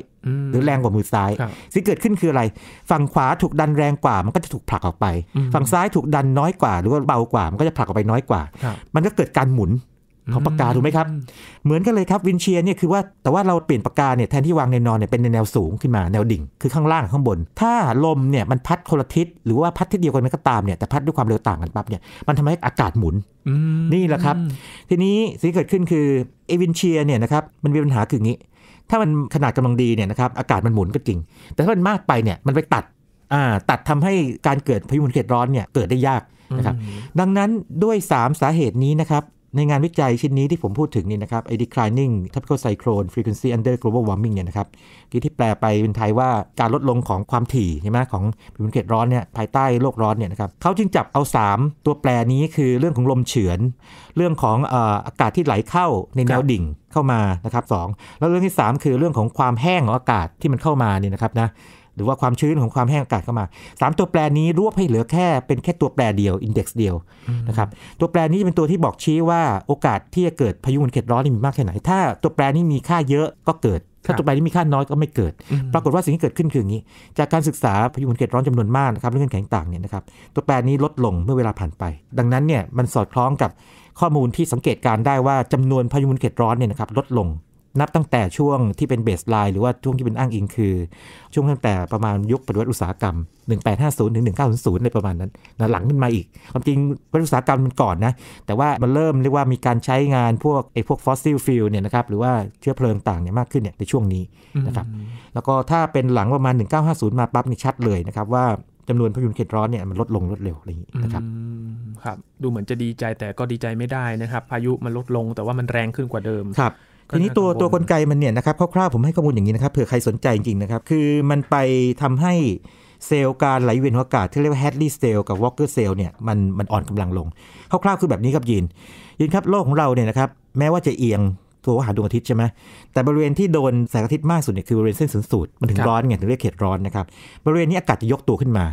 หรือแรงกว่ามือซ้าย สิ่งเกิดขึ้นคืออะไร ฝั่งขวาถูกดันแรงกว่ามันก็จะถูกผลักออกไปฝั่งซ้ายถูกดันน้อยกว่า หรือว่าเบากว่ามันก็จะผลักออกไปน้อยกว่า มันก็เกิดการหมุนของปากกา ถูกไหมครับ เหมือนกันเลยครับวินเชียเนี่ยคือว่า แต่ว่าเราเปลี่ยนปากกาเนี่ยแทนที่วางในนอนเนี่ยเป็นในแนวสูงขึ้นมาแนวดิ่งคือข้างล่างข้างบน ถ้าลมเนี่ยมันพัดคนละทิศ หรือว่าพัดทิศเดียวกันก็ตามเนี่ยแต่พัดด้วยความเร็วต่างกันปั๊บเนี่ยมันทำให้อากาศหมุน นี่แหละครับ ทีนี้สิ่งเกิดขึ้นคือไอวินเชียเนี่ยนะครับมันมีปัญหาคืองี้ ถ้ามันขนาดกำลังดีเนี่ยนะครับอากาศมันหมุนก็จริง แต่ถ้ามันมากไปเนี่ยมันไปตัดอ่าตัดทำให้การเกิดพายุหมุนเขตร้อนเนี่ยเกิดได้ยากนะครับ ดังนั้นด้วย3สาเหตุนี้นะครับในงานวิจัยชิ้นนี้ที่ผมพูดถึงนี่นะครับไอ้ declining tropical cyclone frequency under global warming เนี่ยนะครับที่แปลไปเป็นไทยว่าการลดลงของความถี่ใช่ไหมของภูมิเขตร้อนเนี่ยภายใต้โลกร้อนเนี่ยนะครับเขาจึงจับเอา 3 ตัวแปรนี้คือเรื่องของลมเฉือน เรื่องของอากาศที่ไหลเข้าในแนวดิ่งเข้ามานะครับสแล้วเรื่องที่ 3 คือเรื่องของความแห้งของอากาศที่มันเข้ามานี่นะครับนะหรือว่าความชื้นของความแห้งอากาศเข้ามา 3 ตัวแปรนี้รวบให้เหลือแค่ เป็นแค่ตัวแปรเดียวอินเด็กซ์เดียวนะครับตัวแปรนี้เป็นตัวที่บอกชี้ว่า โอกาสที่จะเกิดพายุหมุนเขตร้อนนี่มีมากแค่ไหนถ้าตัวแปรนี้มีค่าเยอะก็เกิดถ้าตัวแปรนี้มีค่าน้อยก็ไม่เกิด ปรากฏว่าสิ่งที่เกิดขึ้นคืออย่างนี้ จากการศึกษาพายุหมุนเขตร้อนจำนวนมากนะครับเรื่องแข็งต่างเนี่ยนะครับตัวแปรนี้ลดลงเมื่อเวลาผ่านไป ดังนั้นเนี่ยมันสอดคล้องกับข้อมูลที่สังเกตการได้ว่าจำนวนพายุหมุนเขตร้อนเนี่ยนะครับลดลงนับตั้งแต่ช่วงที่เป็นเบสไลน์หรือว่าช่วงที่เป็นอ้างอิงคือ ช่วงตั้งแต่ประมาณยุคปฏิวัติอุตสาหกรรม 1850 ถึง 1900ในประมาณนั้นนะหลังขึ้นมาอีก ความจริงวัติุอุตสาหกรรมมันก่อนนะ แต่ว่ามันเริ่มเรียกว่ามีการใช้งานพวกไอ้พวกฟอสซิลฟิลเนี่ยนะครับ หรือว่าเชื้อเพลิงต่างเนี่ยมากขึ้นเนี่ยในช่วงนี้นะครับ แล้วก็ถ้าเป็นหลังประมาณ1950มาปั๊บนี่ชัดเลยนะครับว่าจำนวนพายุเขตร้อนเนี่ยมันลดลงลดเร็วอะไรอย่างนี้นะครับครับ ดูเหมือนจะดีใจแต่ก็ดีใจไม่ได้นะครับ พายุมันลดลง แต่ว่ามันแรงขึ้นกว่าเดิมครับทีนี้ตัวตัวกลไกมันเนี่ยนะครับคร่าวๆผมให้ข้อมูลอย่างนี้นะครับเผื่อใครสนใจจริงๆนะครับคือมันไปทำให้เซลล์การไหลเวียนหัวอากาศ ที่เรียกว่าแฮดลีย์เซลล์กับวอลเกอร์เซลล์เนี่ยมันมันอ่อนกำลังลง คร่าวๆคือแบบนี้ครับ ยิน ยินครับ โลกของเราเนี่ยนะครับแม้ว่าจะเอียงตัวหาดวงอาทิตย์ใช่ไหมแต่บริเวณที่โดนแสงอาทิตย์มากสุดเนี่ยคือบริเวณเส้นศูนย์สูตรมันถึงร้อนไงถึงเรียกเขตร้อนนะครับบริเวณนี้อากาศจะยกตัวขึ้นมา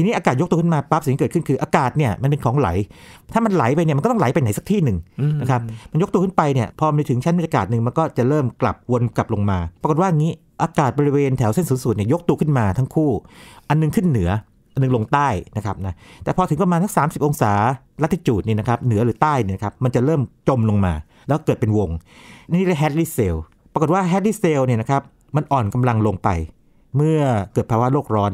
ทีนี้อากาศยกตัวขึ้นมาปั๊บสิ่งเกิดขึ้นคืออากาศเนี่ยมันเป็นของไหล ถ้ามันไหลไปเนี่ยมันก็ต้องไหลไปไหนสักที่หนึ่งนะครับมันยกตัวขึ้นไปเนี่ยพอันถึงชั้นบรรยากาศหนึ่งมันก็จะเริ่มกลับวนกลับลงมา ปรากฏว่างี้อากาศบริเวณแถวเส้นศูนย์สูตรเนี่ยยกตัวขึ้นมาทั้งคู่ อันนึงขึ้นเหนือ อันนึงลงใต้นะครับนะแต่พอถึงประมาณสักิบองศาลัติจูดนี่นะครับเหนือหรือใต้เนี่ยครับมันจะเริ่มจมลงมาแล้วเกิดเป็นวง นี่เรียกแฮดลี่เซลปรากฏว่าแฮดลี่เซลเนี่ยนะครับมันอ่อนกำลังลงไป เมื่อเกิดภาวะโลกร้อน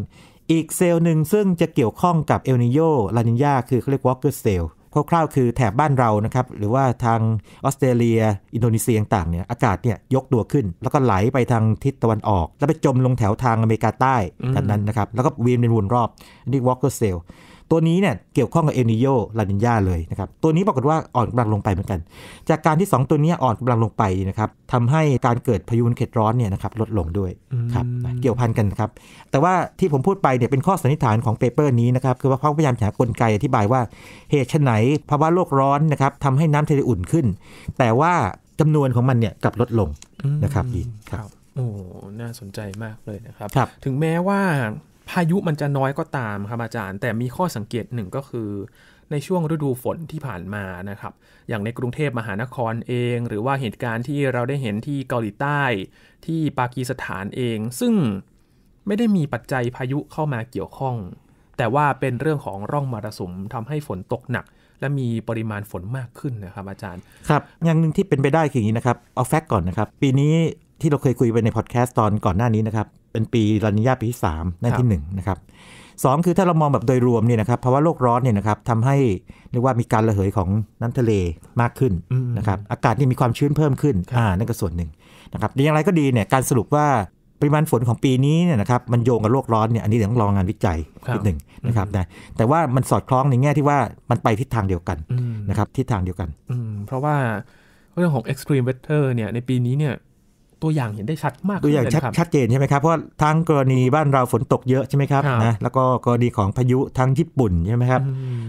อีกเซลล์หนึ่งซึ่งจะเกี่ยวข้องกับเอลนิโยลานิญาคือเขาเรียกวอลเกอร์เซลล์ คร่าวๆ คือแถบบ้านเรานะครับ หรือว่าทางออสเตรเลีย อินโดนีเซียต่างเนี่ย อากาศเนี่ย ยกตัวขึ้น แล้วก็ไหลไปทางทิศตะวันออก แล้วไปจมลงแถวทางอเมริกาใต้ทังนั้นนะครับ แล้วก็วีนเป็นวนรอบนี่วอลเกอร์เซลล์ตัวนี้เนี่ยเกี่ยวข้องกับเอลนิโยลานินยาเลยนะครับ ตัวนี้ปรากฏว่าอ่อนกำลังลงไปเหมือนกัน จากการที่ 2 ตัวนี้อ่อนกำลังลงไปนะครับทำให้การเกิดพายุเขตร้อนเนี่ยนะครับ ลดลงด้วยครับเกี่ยวพันกันครับ แต่ว่าที่ผมพูดไปเนี่ยเป็นข้อสันนิษฐานของเปเปอร์นี้นะครับคือว่าเขาพยายามหากลไกอธิบายว่า เหตุไหนภาวะโลกร้อนนะครับทำให้น้ำทะเลอุ่นขึ้น แต่ว่าจำนวนของมันเนี่ยกลับลดลงนะครับดีครับโอ้น่าสนใจมากเลยนะครับรบถึงแม้ว่าพายุมันจะน้อยก็ตามครับอาจารย์ แต่มีข้อสังเกตหนึ่งก็คือในช่วงฤดูฝนที่ผ่านมานะครับ อย่างในกรุงเทพมหานครเอง หรือว่าเหตุการณ์ที่เราได้เห็นที่เกาหลีใต้ที่ปากีสถานเอง ซึ่งไม่ได้มีปัจจัยพายุเข้ามาเกี่ยวข้อง แต่ว่าเป็นเรื่องของร่องมรสุมทำให้ฝนตกหนัก และมีปริมาณฝนมากขึ้นนะครับอาจารย์ครับอย่างหนึ่งที่เป็นไปได้คืออย่างนี้นะครับเอาแฟกต์ก่อนนะครับ ปีนี้ที่เราเคยคุยไปในพอดแคสต์ตอนก่อนหน้านี้นะครับ เป็นปีลานิยาปีที่สามนั่นที่หนึ่งนะครับ สองคือถ้าเรามองแบบโดยรวมเนี่ยนะครับ เพราะว่าโลกร้อนเนี่ยนะครับทำให้ เรียกว่ามีการระเหยของน้ำทะเลมากขึ้นนะครับ อากาศที่มีความชื้นเพิ่มขึ้น อ่า นั่นก็ส่วนหนึ่งนะครับแต่อย่างไรก็ดีเนี่ย การสรุปว่าปริมาณฝนของปีนี้เนี่ยนะครับ มันโยงกับโลกร้อนเนี่ย อันนี้เดี๋ยวต้องรองงานวิจัยนิดหนึ่งนะครับนะแต่ว่ามันสอดคล้องในแง่ที่ว่ามันไปทิศทางเดียวกันนะครับ ทิศทางเดียวกันเพราะว่าเรื่องของ extreme weather เนี่ยในปีนี้เนี่ยตัวอย่างเห็นได้ชัดมาก ตัวอย่างชัดเจนใช่ไหมครับ เพราะทั้งกรณีบ้านเราฝนตกเยอะใช่ไหมครับนะ แล้วก็กรณีของพายุทั้งญี่ปุ่นใช่ไหมครับ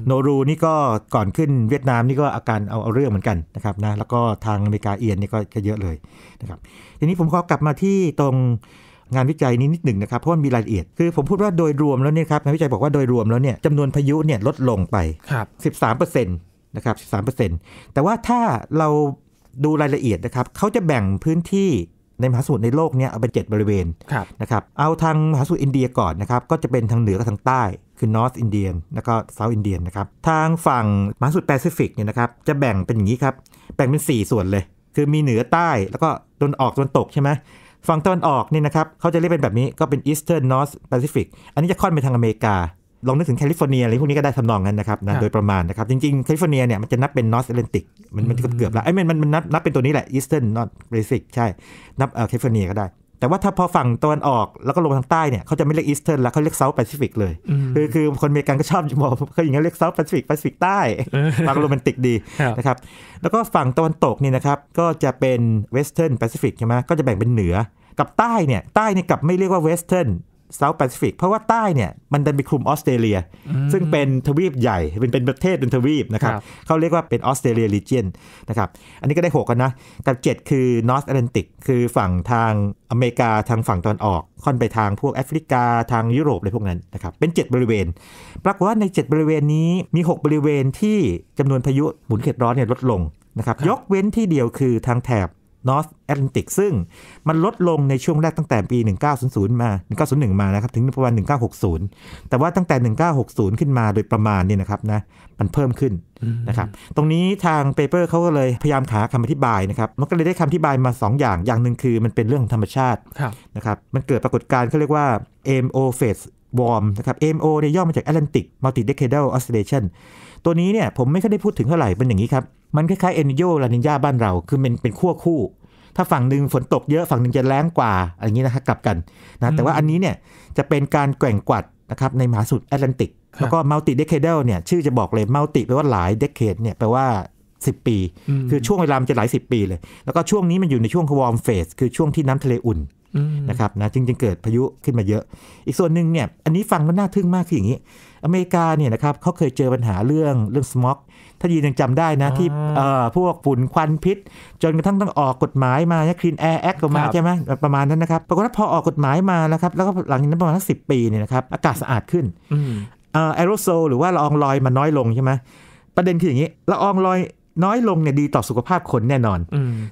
โนรูนี่ก็ก่อนขึ้นเวียดนามนี่ก็อาการเอาเอาเรื่องเหมือนกันนะครับนะ แล้วก็ทางอเมริกาเอียนนี่ก็เยอะเลยนะครับทีนี้ผมขอกลับมาที่ตรงงานวิจัยนี้นิดหนึ่งนะครับเพราะมันมีรายละเอียดคือ ผมพูดว่าโดยรวมแล้วเนี่ยครับงานวิจัยบอกว่าโดยรวมแล้วเนี่ยจำนวนพายุเนี่ยลดลงไป 13%นะครับ13%แต่ว่าถ้าเราดูรายละเอียดนะครับเขาจะแบ่งพื้นที่ในมหาสมุทรในโลกนี้เอาเป็น 7 บริเวณนะครับเอาทางมหาสมุทรอินเดียก่อนนะครับก็จะเป็นทางเหนือกับทางใต้คือนอร์ทอินเดียนแล้วก็เซาท์อินเดียนนะครับทางฝั่งมหาสมุทรแปซิฟิกเนี่ยนะครับจะแบ่งเป็นอย่างนี้ครับ แบ่งเป็น 4 ส่วนเลย คือมีเหนือใต้แล้วก็ตนออกตนตกใช่ไหมฝั่งตอนออกนี่นะครับเขาจะเรียกเป็นแบบนี้ก็เป็น Eastern North Pacific อันนี้จะค่อนไปทางอเมริกาลองนึกถึงแคลิฟอร์เนียอะไรพวกนี้ก็ได้ทำนองนั้นนะครับนะโดยประมาณนะครับ จริงๆแคลิฟอร์เนียเนี่ยมันจะนับเป็นนอร์ทแอตแลนติกมันมันเกือบแล้วไอ้มันมันนับนับเป็นตัวนี้แหละอีสเทิร์นนอร์ทแปซิฟิกใช่นับแคลิฟอร์เนียก็ได้ แต่ว่าถ้าพอฝั่งตะวันออกแล้วก็ลงทางใต้เนี่ยเขาจะไม่เรียกอีสเทิร์นแล้วเขาเรียกเซาท์แปซิฟิกเลย คือคือคนอเมริกันก็ชอบมองเขาอย่างนี้เรียกเซาท์แปซิฟิกแปซิฟิกใต้ฟังโรแมนติกดีนะครับแล้วก็ฝั่งตะวันตกนี่นะครับก็จะเป็นเวสเทิร์นแปซิฟิกใช่ไหมก็จะแบ่งเป็นเหนือ กับใต้เนี่ยใต้เนี่ยกับไม่เรียกว่าเวสเทิร์นเซาท์แปซิฟิกเพราะว่าใต้เนี่ยมันดันไปคลุมออสเตรเลีย ซึ่งเป็นทวีปใหญ่เป็นเป็นประเทศ เป็นทวีปนะครับเขาเรียกว่าเป็นออสเตรเลียรีเจียนนะครับอันนี้ก็ได้ 6 กันนะ กับ 7 คือนอร์ทแอตแลนติกคือฝั่งทางอเมริกาทางฝั่งตอนออกค่อนไปทางพวกแอฟริกาทางยุโรปอะไรพวกนั้นนะครับเป็น 7 บริเวณ ปรากฏว่าใน 7 บริเวณนี้มี 6 บริเวณที่จำนวนพายุ หมุนเขตร้อนเนี่ยลดลงนะครับยกเว้นที่เดียวคือทางแถบ North Atlantic ซึ่งมันลดลงในช่วงแรกตั้งแต่ปี 1900 มา 1901 มา นะครับถึงประมาณ 1960 แต่ว่าตั้งแต่ 1960 ขึ้นมาโดยประมาณเนี่ยนะครับนะมันเพิ่มขึ้นนะครับตรงนี้ทางเปเปอร์เขาก็เลยพยายามหาคำอธิบายนะครับมันก็เลยได้คำอธิบายมา 2 อย่างอย่างหนึ่งคือมันเป็นเรื่องของธรรมชาตินะครับมันเกิดปรากฏการณ์เขาเรียกว่า MO phase warm นะครับ MO เนี่ยย่อมาจาก Atlantic Multi Decadal Oscillation ตัวนี้เนี่ยผมไม่ค่อยได้พูดถึงเท่าไหร่เป็นอย่างนี้ครับ มันคล้าย ๆ เอนิโยลานิญาบ้านเราคือเป็นเป็นขั้วคู่ ถ้าฝั่งหนึ่งฝนตกเยอะฝั่งหนึ่งจะแรงกว่า อะไรอย่างนี้นะครับกลับกันนะแต่ว่าอันนี้เนี่ยจะเป็นการแกว่งกวัดนะครับในมหาสมุทรแอตแลนติกแล้วก็มัลติเดคเคเดลเนี่ยชื่อจะบอกเลยมัลติแปลว่าหลายเดคเคดเนี่ยแปลว่า 10 ปี คือช่วงเวลา มันจะหลาย 10 ปีเลย แล้วก็ช่วงนี้มันอยู่ในช่วงวอร์มเฟสคือช่วงที่น้ำทะเลอุ่นนะครับนะจึงจึงเกิดพายุขึ้นมาเยอะ อีกส่วนหนึ่งเนี่ยอันนี้ฟังแล้วน่าทึ่งมากคืออย่างนี้ อเมริกาเนี่ยนะครับเขาเคยเจอปัญหาเรื่องเรื่องสม็อกถ้ายียังจำได้นะที่พวกฝุ่นควันพิษจนกระทั่งต้องออกกฎหมายมาเนี่ยคลีนแอร์แอคออกมาใช่ไหมประมาณนั้นนะครับปรากฏว่าพอออกกฎหมายมานะครับแล้วก็หลังนั้นประมาณสิปีเนี่ยนะครับอากาศสะอาดขึ้นแอโรโซลหรือว่าละอองลอยมันน้อยลงใช่ไหมประเด็นคืออย่างนี้ละอองลอยน้อยลงเนี่ยดีต่อสุขภาพคนแน่นอน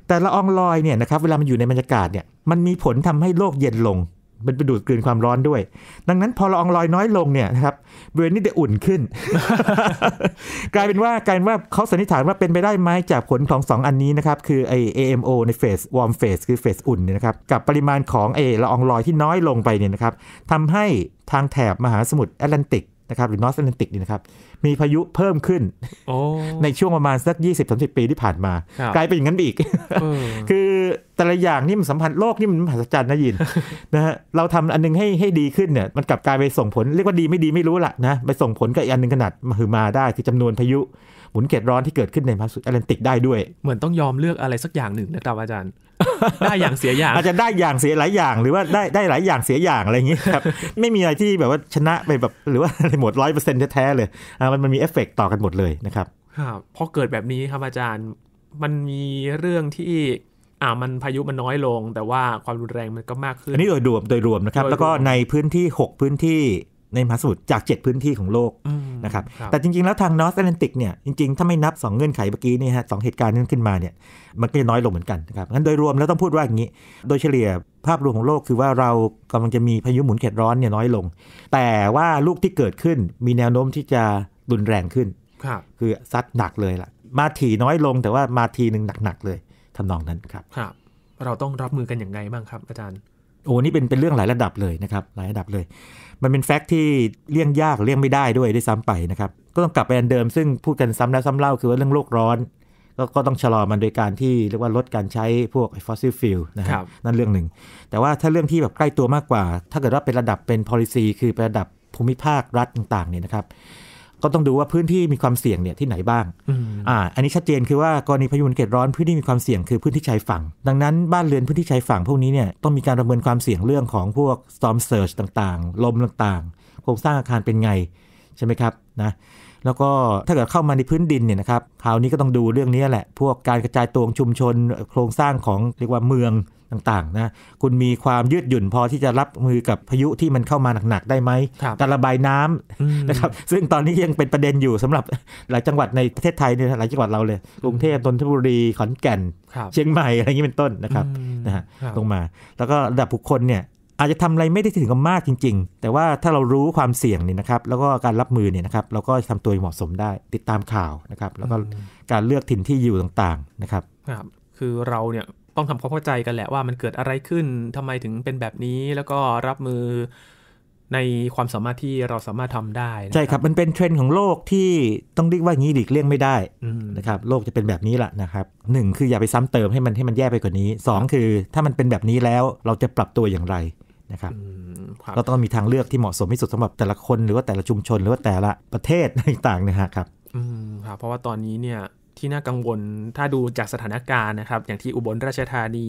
แต่ละอองลอยเนี่ยนะครับเวลามันอยู่ในบรรยากาศเนี่ยมันมีผลทำให้โลกเย็นลง มันไปดูดกลืนความร้อนด้วย ดังนั้นพอละอองลอยน้อยลงเนี่ยนะครับบริเวณนี้จะอุ่นขึ้น กลายเป็นว่ากลายเป็นว่าเขาสันนิษฐานว่าเป็นไปได้ไหมจากผลของ 2 อันนี้นะครับคือไอ AMO ในเฟสวอร์มเฟสคือเฟสอุ่นเนี่ยนะครับกับปริมาณของไอละอองลอยที่น้อยลงไปเนี่ยนะครับทำให้ทางแถบมหาสมุทรแอตแลนติกะครับหรือนอส t h นติกนี่นะครับ มีพายุเพิ่มขึ้น ในช่วงประมาณสัก 20-30 ปีที่ผ่านมา กลายเป็นอย่างนั้นอีกคือแต่ละอย่างนี่มันสัมพันธ์โลกนี่มันมหัศจรรย์นะยินนะฮะเราทำอันนึงให้ให้ดีขึ้นเนี่ยมันกลับกลายไปส่งผล เรียกว่าดีไม่ดีไม่รู้ละนะไปส่งผลกับอีกอันหนึ่งขนาดมหือมาได้ คือจำนวนพายุหมุนเขตร้อนที่เกิดขึ้นในมหาสมุทรแอตแลนติกได้ด้วย เหมือนต้องยอมเลือกอะไรสักอย่างหนึ่งนะครับอาจารย์ได้อย่างเสียอย่างอาจจะได้อย่างเสียหลายอย่างหรือว่าได้ได้หลายอย่างเสียอย่างอะไรอย่างนี้ครับ ไม่มีอะไรที่แบบว่าชนะไปแบบหรือว่าอะไรหมดร้อยเปอร์เซ็นต์แท้ ๆ เลย มันมันมีเอฟเฟกต่อกันหมดเลยนะครับครับพอเกิดแบบนี้ครับอาจารย์มันมีเรื่องที่อ่ามันพายุมันน้อยลงแต่ว่าความรุนแรงมันก็มากขึ้น อันนี้โดยรวมโดยรวมนะครับ แล้วก็ในพื้นที่ 6 พื้นที่ในมหาสมุทรจาก 7 พื้นที่ของโลกนะครับ แต่จริง ๆแล้วทางนอร์ทแอตแลนติกเนี่ย จริง ๆถ้าไม่นับ 2 เงื่อนไขเมื่อกี้นี่ฮะสเหตุการณ์นั้นขึ้นมาเนี่ย มันก็จะน้อยลงเหมือนกันนะครับ งั้นโดยรวมแล้วต้องพูดว่าอย่างนี้ โดยเฉลี่ยภาพรวมของโลกคือว่าเรากำลังจะมีพายุหมุนเขตร้อนเนี่ยน้อยลง แต่ว่าลูกที่เกิดขึ้นมีแนวโน้มที่จะรุนแรงขึ้นคือซัดหนักเลยล่ะมาถี่น้อยลงแต่ว่ามาทีหนึ่งหนักๆเลยทำนองนั้นครับครับเราต้องรับมือกันอย่างไงบ้างครับอาจารย์โอ้นี่เป็นเป็นเรื่องหลายระดับเลยนะครับหลายระดับเลย มันเป็นแฟกต์ที่เลี่ยงยากเลี่ยงไม่ได้ด้วยได้ซ้ำไปนะครับ ก็ต้องกลับไปอันเดิมซึ่งพูดกันซ้ำแล้วซ้าเล่าคือว่าเรื่องโลกร้อนก็ก็ต้องชะลอมันโดยการที่เรียกว่าลดการใช้พวกฟอสซิลฟิลนะครับนั่นเรื่องหนึ่งแต่ว่าถ้าเรื่องที่แบบใกล้ตัวมากกว่า ถ้าเกิดว่าเป็นระดับเป็น policy คือเป็นระดับภูมิภาครัฐต่าง ๆเนี่ยนะครับก็ต้องดูว่าพื้นที่มีความเสี่ยงเนี่ย ที่ไหนบ้าง อ่า อันนี้ชัดเจนคือว่ากรณีพายุฝนเกตร้อนพื้นที่มีความเสี่ยง คือพื้นที่ชายฝั่ง ดังนั้นบ้านเรือนพื้นที่ชายฝั่งพวกนี้เนี่ยต้องมีการประเมินความเสี่ยงเรื่องของพวก storm surge ต่างๆลมต่างๆโครงสร้างอาคารเป็นไงใช่ไหมครับ นะแล้วก็ถ้าเกิดเข้ามาในพื้นดินเนี่ยนะครับคราวนี้ก็ต้องดูเรื่องนี้แหละ พวกการกระจายตัวของชุมชนโครงสร้างของเรียกว่าเมืองต่างๆนะคุณมีความยืดหยุ่นพอที่จะรับมือกับพายุที่มันเข้ามาหนักๆ ได้ไหมการระบายน้ำนะครับซึ่งตอนนี้ยังเป็นประเด็นอยู่สำหรับหลายจังหวัดในประเทศไทยเนี่ยหลายจังหวัดเราเลยกรุงเทพนนทบุรีขอนแก่น เชียงใหม่อะไรอย่างนี้เป็นต้นนะครับนะฮะลงมา แล้วก็ระดับบุคคลเนี่ยอาจจะทำอะไรไม่ได้ถึงกับมากจริงๆ แต่ว่าถ้าเรารู้ความเสี่ยงนี่นะครับ แล้วก็การรับมือเนี่ยนะครับ เราก็ทำตัวเหมาะสมได้ติดตามข่าวนะครับ แล้วก็การเลือกถิ่นที่อยู่ต่างๆนะครับ ครับ คือเราเนี่ยต้องทำความเข้าใจกันแหละว่ามันเกิดอะไรขึ้นทำไมถึงเป็นแบบนี้ แล้วก็รับมือในความสามารถที่เราสามารถทำได้ ใช่ครับ มันเป็นเทรนด์ของโลกที่ต้องเรียกว่างี้หลีกเลี่ยงไม่ได้นะครับ โลกจะเป็นแบบนี้แหละนะครับ หนึ่งคืออย่าไปซ้ำเติมให้มันให้มันแย่ไปกว่านี้ 2 คือ ถ้ามันเป็นแบบนี้แล้ว เราจะปรับตัวอย่างไรนะครับเราต้องมีทางเลือกที่เหมาะสมที่สุดสำหรับแต่ละคน หรือว่าแต่ละชุมชน หรือว่าแต่ละประเทศต่างๆนะฮะครับอืมครับ เพราะว่าตอนนี้เนี่ยที่น่ากังวลถ้าดูจากสถานการณ์นะครับ อย่างที่อุบลราชธานี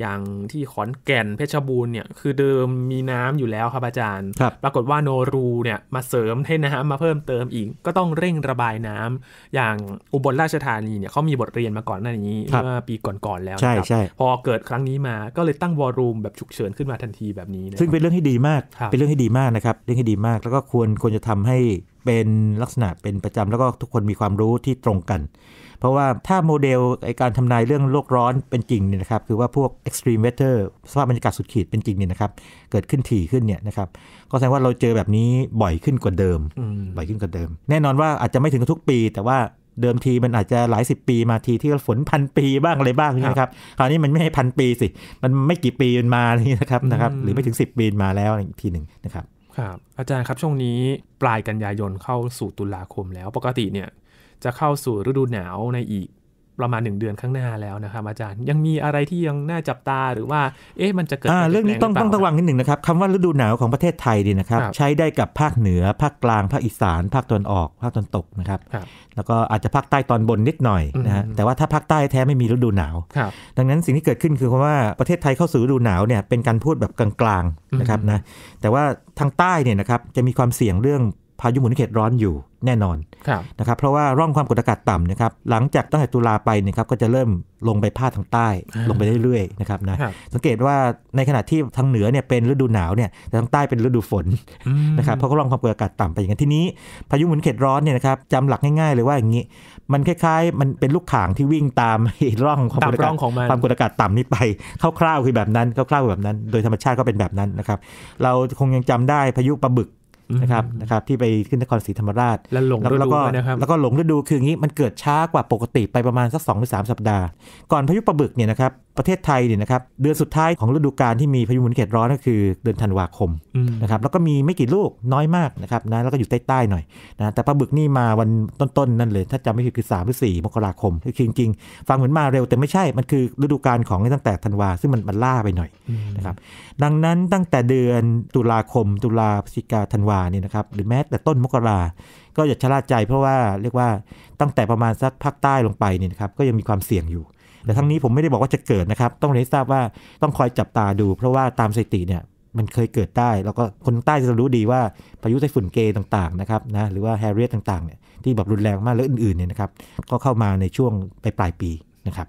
อย่างที่ขอนแก่น เพชรบูรณ์เนี่ย คือเดิมมีน้ำอยู่แล้วครับอาจารย์รปรากฏว่าโนรูเนี่ยมาเสริมให้น้ำมาเพิ่มเติมอีกก็ต้องเร่งระบายน้ำ อย่างอุบลราชธานีเนี่ยเขามีบทเรียนมาก่อนหน้านี้เมื่อปีก่อนๆแล้วใช่ใช่พอเกิดครั้งนี้มาก็เลยตั้งวอรูมแบบฉุกเฉินขึ้นมาทันทีแบบนี้นะ ซึ่งเป็นเรื่องที่ดีมาก เป็นเรื่องที่ดีมากนะครับ เรื่องที่ดีมากแล้วก็ควรควรจะทำให้เป็นลักษณะเป็นประจำแล้วก็ทุกคนมีความรู้ที่ตรงกันเพราะว่าถ้าโมเดลการทำนายเรื่องโลกร้อนเป็นจริงเนี่ยนะครับ คือว่าพวก extreme weather สภาพบรรยากาศสุดขีดเป็นจริงเนี่ยนะครับ เกิดขึ้น ถี่ขึ้นเนี่ยนะครับ ก็แสดงว่าเราเจอแบบนี้บ่อยขึ้นกว่าเดิม บ่อยขึ้นกว่าเดิม แน่นอนว่าอาจจะไม่ถึงทุกปี แต่ว่าเดิมทีมันอาจจะหลายสิบปีมาทีที่ฝนพันปีบ้าง อะไรบ้างนะครับคราวนี้มันไม่ให้พันปีสิมันไม่กี่ปีมันมานี่นะครับนะครับหรือไม่ถึง 10 ปีมาแล้วอีกทีหนึ่งนะครับครับอาจารย์ครับช่วงนี้ปลายกันยายนเข้าสู่ตุลาคมแล้วปกติเนี่ยจะเข้าสู่ฤดูหนาวในอีกประมาณหนึ่งเดือนข้างหน้าแล้วนะครับอาจารย์ยังมีอะไรที่ยังน่าจับตาหรือว่า เอ๊ะมันจะเกิดเรื่องนี้ต้องต้องระวังนิดหนึ่งนะครับคำว่าฤดูหนาวของประเทศไทยดีนะครับ ใช้ได้กับภาคเหนือ ภาคกลาง ภาคอีสานภาคตะวันออกภาคตะวันตกนะครับ แล้วก็อาจจะภาคใต้ตอนบนนิดหน่อยนะฮะแต่ว่าถ้าภาคใต้แท้ไม่มีฤดูหนาวดังนั้นสิ่งที่เกิดขึ้นคือคำว่าประเทศไทยเข้าสู่ฤดูหนาวเนี่ย เป็นการพูดแบบกลางๆนะครับนะแต่ว่าทางใต้เนี่ยนะครับจะมีความเสี่ยงเรื่องพายุหมุนเขตร้อนอยู่แน่นอนนะครับเพราะว่าร่องความกดอากาศต่ำนะครับหลังจากตั้งแต่ตุลาไปนะครับก็จะเริ่มลงไปภาคทางใต้ลงไปเรื่อยๆนะครับนะสังเกตว่าในขณะที่ทางเหนือเนี่ยเป็นฤดูหนาวเนี่ยแต่ทางใต้เป็นฤดูฝนนะครับเพราะร่องความกดอากาศต่ำไปอย่างนี้ทีนี้พายุหมุนเขตร้อนเนี่ยนะครับจำหลักง่าย ๆเลยว่าอย่างนี้ มันคล้ายๆ มันเป็นลูกข่างที่วิ่งตามร่องความกดอากาศความกดอากาศต่ำนี้ไปคร่าวๆคือแบบนั้นคร่าวๆแบบนั้น โดยธรรมชาติก็เป็นแบบนั้นนะครับเราคงยังจำได้พายุปลาบึกนะครับ นะครับ ที่ไปขึ้นนครศรีธรรมราชแล้วหลงฤดูนะครับแล้วก็หลงฤดูคืออย่างนี้มันเกิดช้ากว่าปกติไปประมาณสัก2หรือสสัปดาห์ ก่อนพายุปะบึกเนี่ยนะครับประเทศไทยเนี่ยนะครับเดือนสุดท้ายของฤดูกาลที่มีพายุหมุนเขตร้อน ก็คือเดือนธันวาคมนะครับแล้วก็มีไม่กี่ลูกน้อยมากนะครับนะแล้วก็อยู่ใต้ๆหน่อยนะแต่ปลาบึกนี่มาวันต้นๆ นั่นเลยถ้าจำไม่ผิดคือ3หรือ4มกราคม คือจริงๆ ฟังเหมือนมาเร็วแต่ไม่ใช่มันคือฤดูกาลของตั้งแต่ธันวา ซึ่งมันมันล่าไปหน่อยนะครับ ดังนั้นตั้งแต่เดือนตุลาคม ตุลาพฤศจิกาธันวาเนี่ยนะครับหรือแม้แต่ต้นมกราก็อย่าชะล่าใจ เพราะว่าเรียกว่าตั้งแต่ประมาณสักภาคใต้ลงไปเนี่ยนะครับก็ยังมีความเสี่ยงอยู่แต่ทั้งนี้ผมไม่ได้บอกว่าจะเกิดนะครับต้องเรียนทราบว่าต้องคอยจับตาดู เพราะว่าตามสถิติเนี่ยมันเคยเกิดได้แล้วก็คนใต้จะรู้ดีว่าพายุไต้ฝุ่นเกต่างๆนะครับนะหรือว่าแฮร์รียตต่างๆเนี่ยที่แบบรุนแรงมากแลืวอื่นๆเนี่ยนะครับก็เข้ามาในช่วงปลายปลายปีนะครับ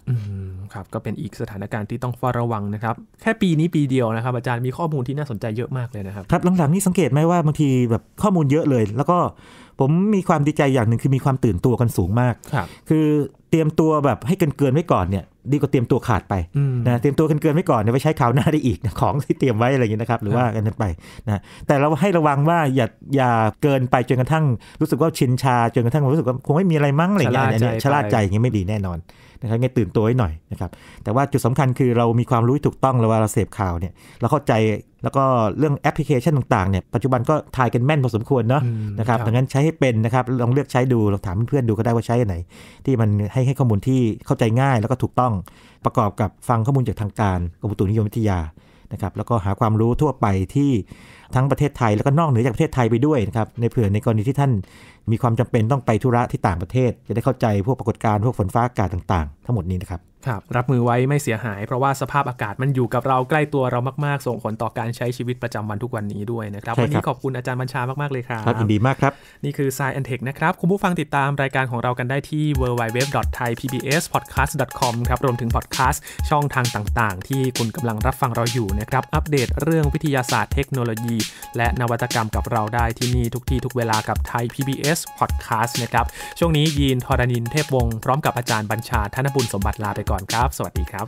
ครับก็เป็นอีกสถานการณ์ที่ต้องเฝ้าระวังนะครับ แค่ปีนี้ปีเดียวนะครับ อาจารย์มีข้อมูลที่น่าสนใจเยอะมากเลยนะครับครับ หลังๆนี้สังเกตไหมว่าบางทีแบบข้อมูลเยอะเลยแล้วก็ผมมีความดีใจอย่างหนึ่งคือมีความตื่นตัวกันสูงมากคคือเตรียมตัวแบบให้เกินเกินไว้ก่อนเนี่ย ดีกว่าเตรียมตัวขาดไปนะเตรียมตัวเกินเกินไว้ก่อนเนี่ยไว้ใช้คราวหน้าได้อีกของที่เตรียมไว้อะไรอย่างนี้นะครับหรือว่ากันไปนะแต่เราให้ระวังว่าอย่าอย่าเกินไปจนกระทั่ง รู้สึกว่าชินชาจนกระทั่งรู้สึกว่าคงไม่มีอะไรมั้งอะไรอย่างเงี้ยชร่าใจอย่างเงี้ยไม่ดีแน่นอนนะครับไงตื่นตัวไว้หน่อยนะครับแต่ว่าจุดสำคัญคือเรามีความรู้ถูกต้องแล้วว่าเราเสพข่าวเนี่ยเราเข้าใจแล้วก็เรื่องแอปพลิเคชันต่างๆเนี่ยปัจจุบันก็ทายกันแม่นพอสมควรเนาะนะครับดังนั้นใช้ให้เป็นนะครับลองเลือกใช้ดูลองถามเพื่อนๆดูก็ได้ว่าใช้ไหน ที่มันให้ให้ข้อมูลที่เข้าใจง่าย แล้วก็ถูกต้องประกอบกับฟังข้อมูลจากทางการกรมุตุนิยมวิทยานะครับแล้วก็หาความรู้ทั่วไปที่ทั้งประเทศไทย แล้วก็นอกเหนือจากประเทศไทยไปด้วยนะครับในเผื่อในกรณีที่ท่าน มีความจำเป็นต้องไปธุระที่ต่างประเทศ จะได้เข้าใจพวกปรากฏการณ์พวกฝนฟ้าอากาศต่างๆทั้งหมดนี้นะครับครับ รับมือไว้ไม่เสียหาย เพราะว่าสภาพอากาศมันอยู่กับเราใกล้ตัวเรามากๆ ส่งผลต่อการใช้ชีวิตประจำวันทุกวันนี้ด้วยนะครับ วันนี้ขอบคุณอาจารย์บัญชามากๆเลยครับ ครับยินดีมากครับ นี่คือ s ซแอนเทคนะครับ คุณผู้ฟังติดตามรายการของเรากันได้ที่ www.thaipbspodcast.com ครับรวมถึงพอดแคสต์ช่องทางต่างๆ ที่คุณกำลังรับฟังเราอยู่นะครับอัปเดตเรื่องวิทยาศาสตร์เทคโนโลยี และนวัตกรรมกับเราได้ที่นี่ทุกที่ทุกเวลากับไทย PBS Podcast นะครับช่วงนี้ยีนทอรานินเทพวงศ์พร้อมกับอาจารย์บัญชาธนบุญสมบัติลาไปก่อนครับ สวัสดีครับ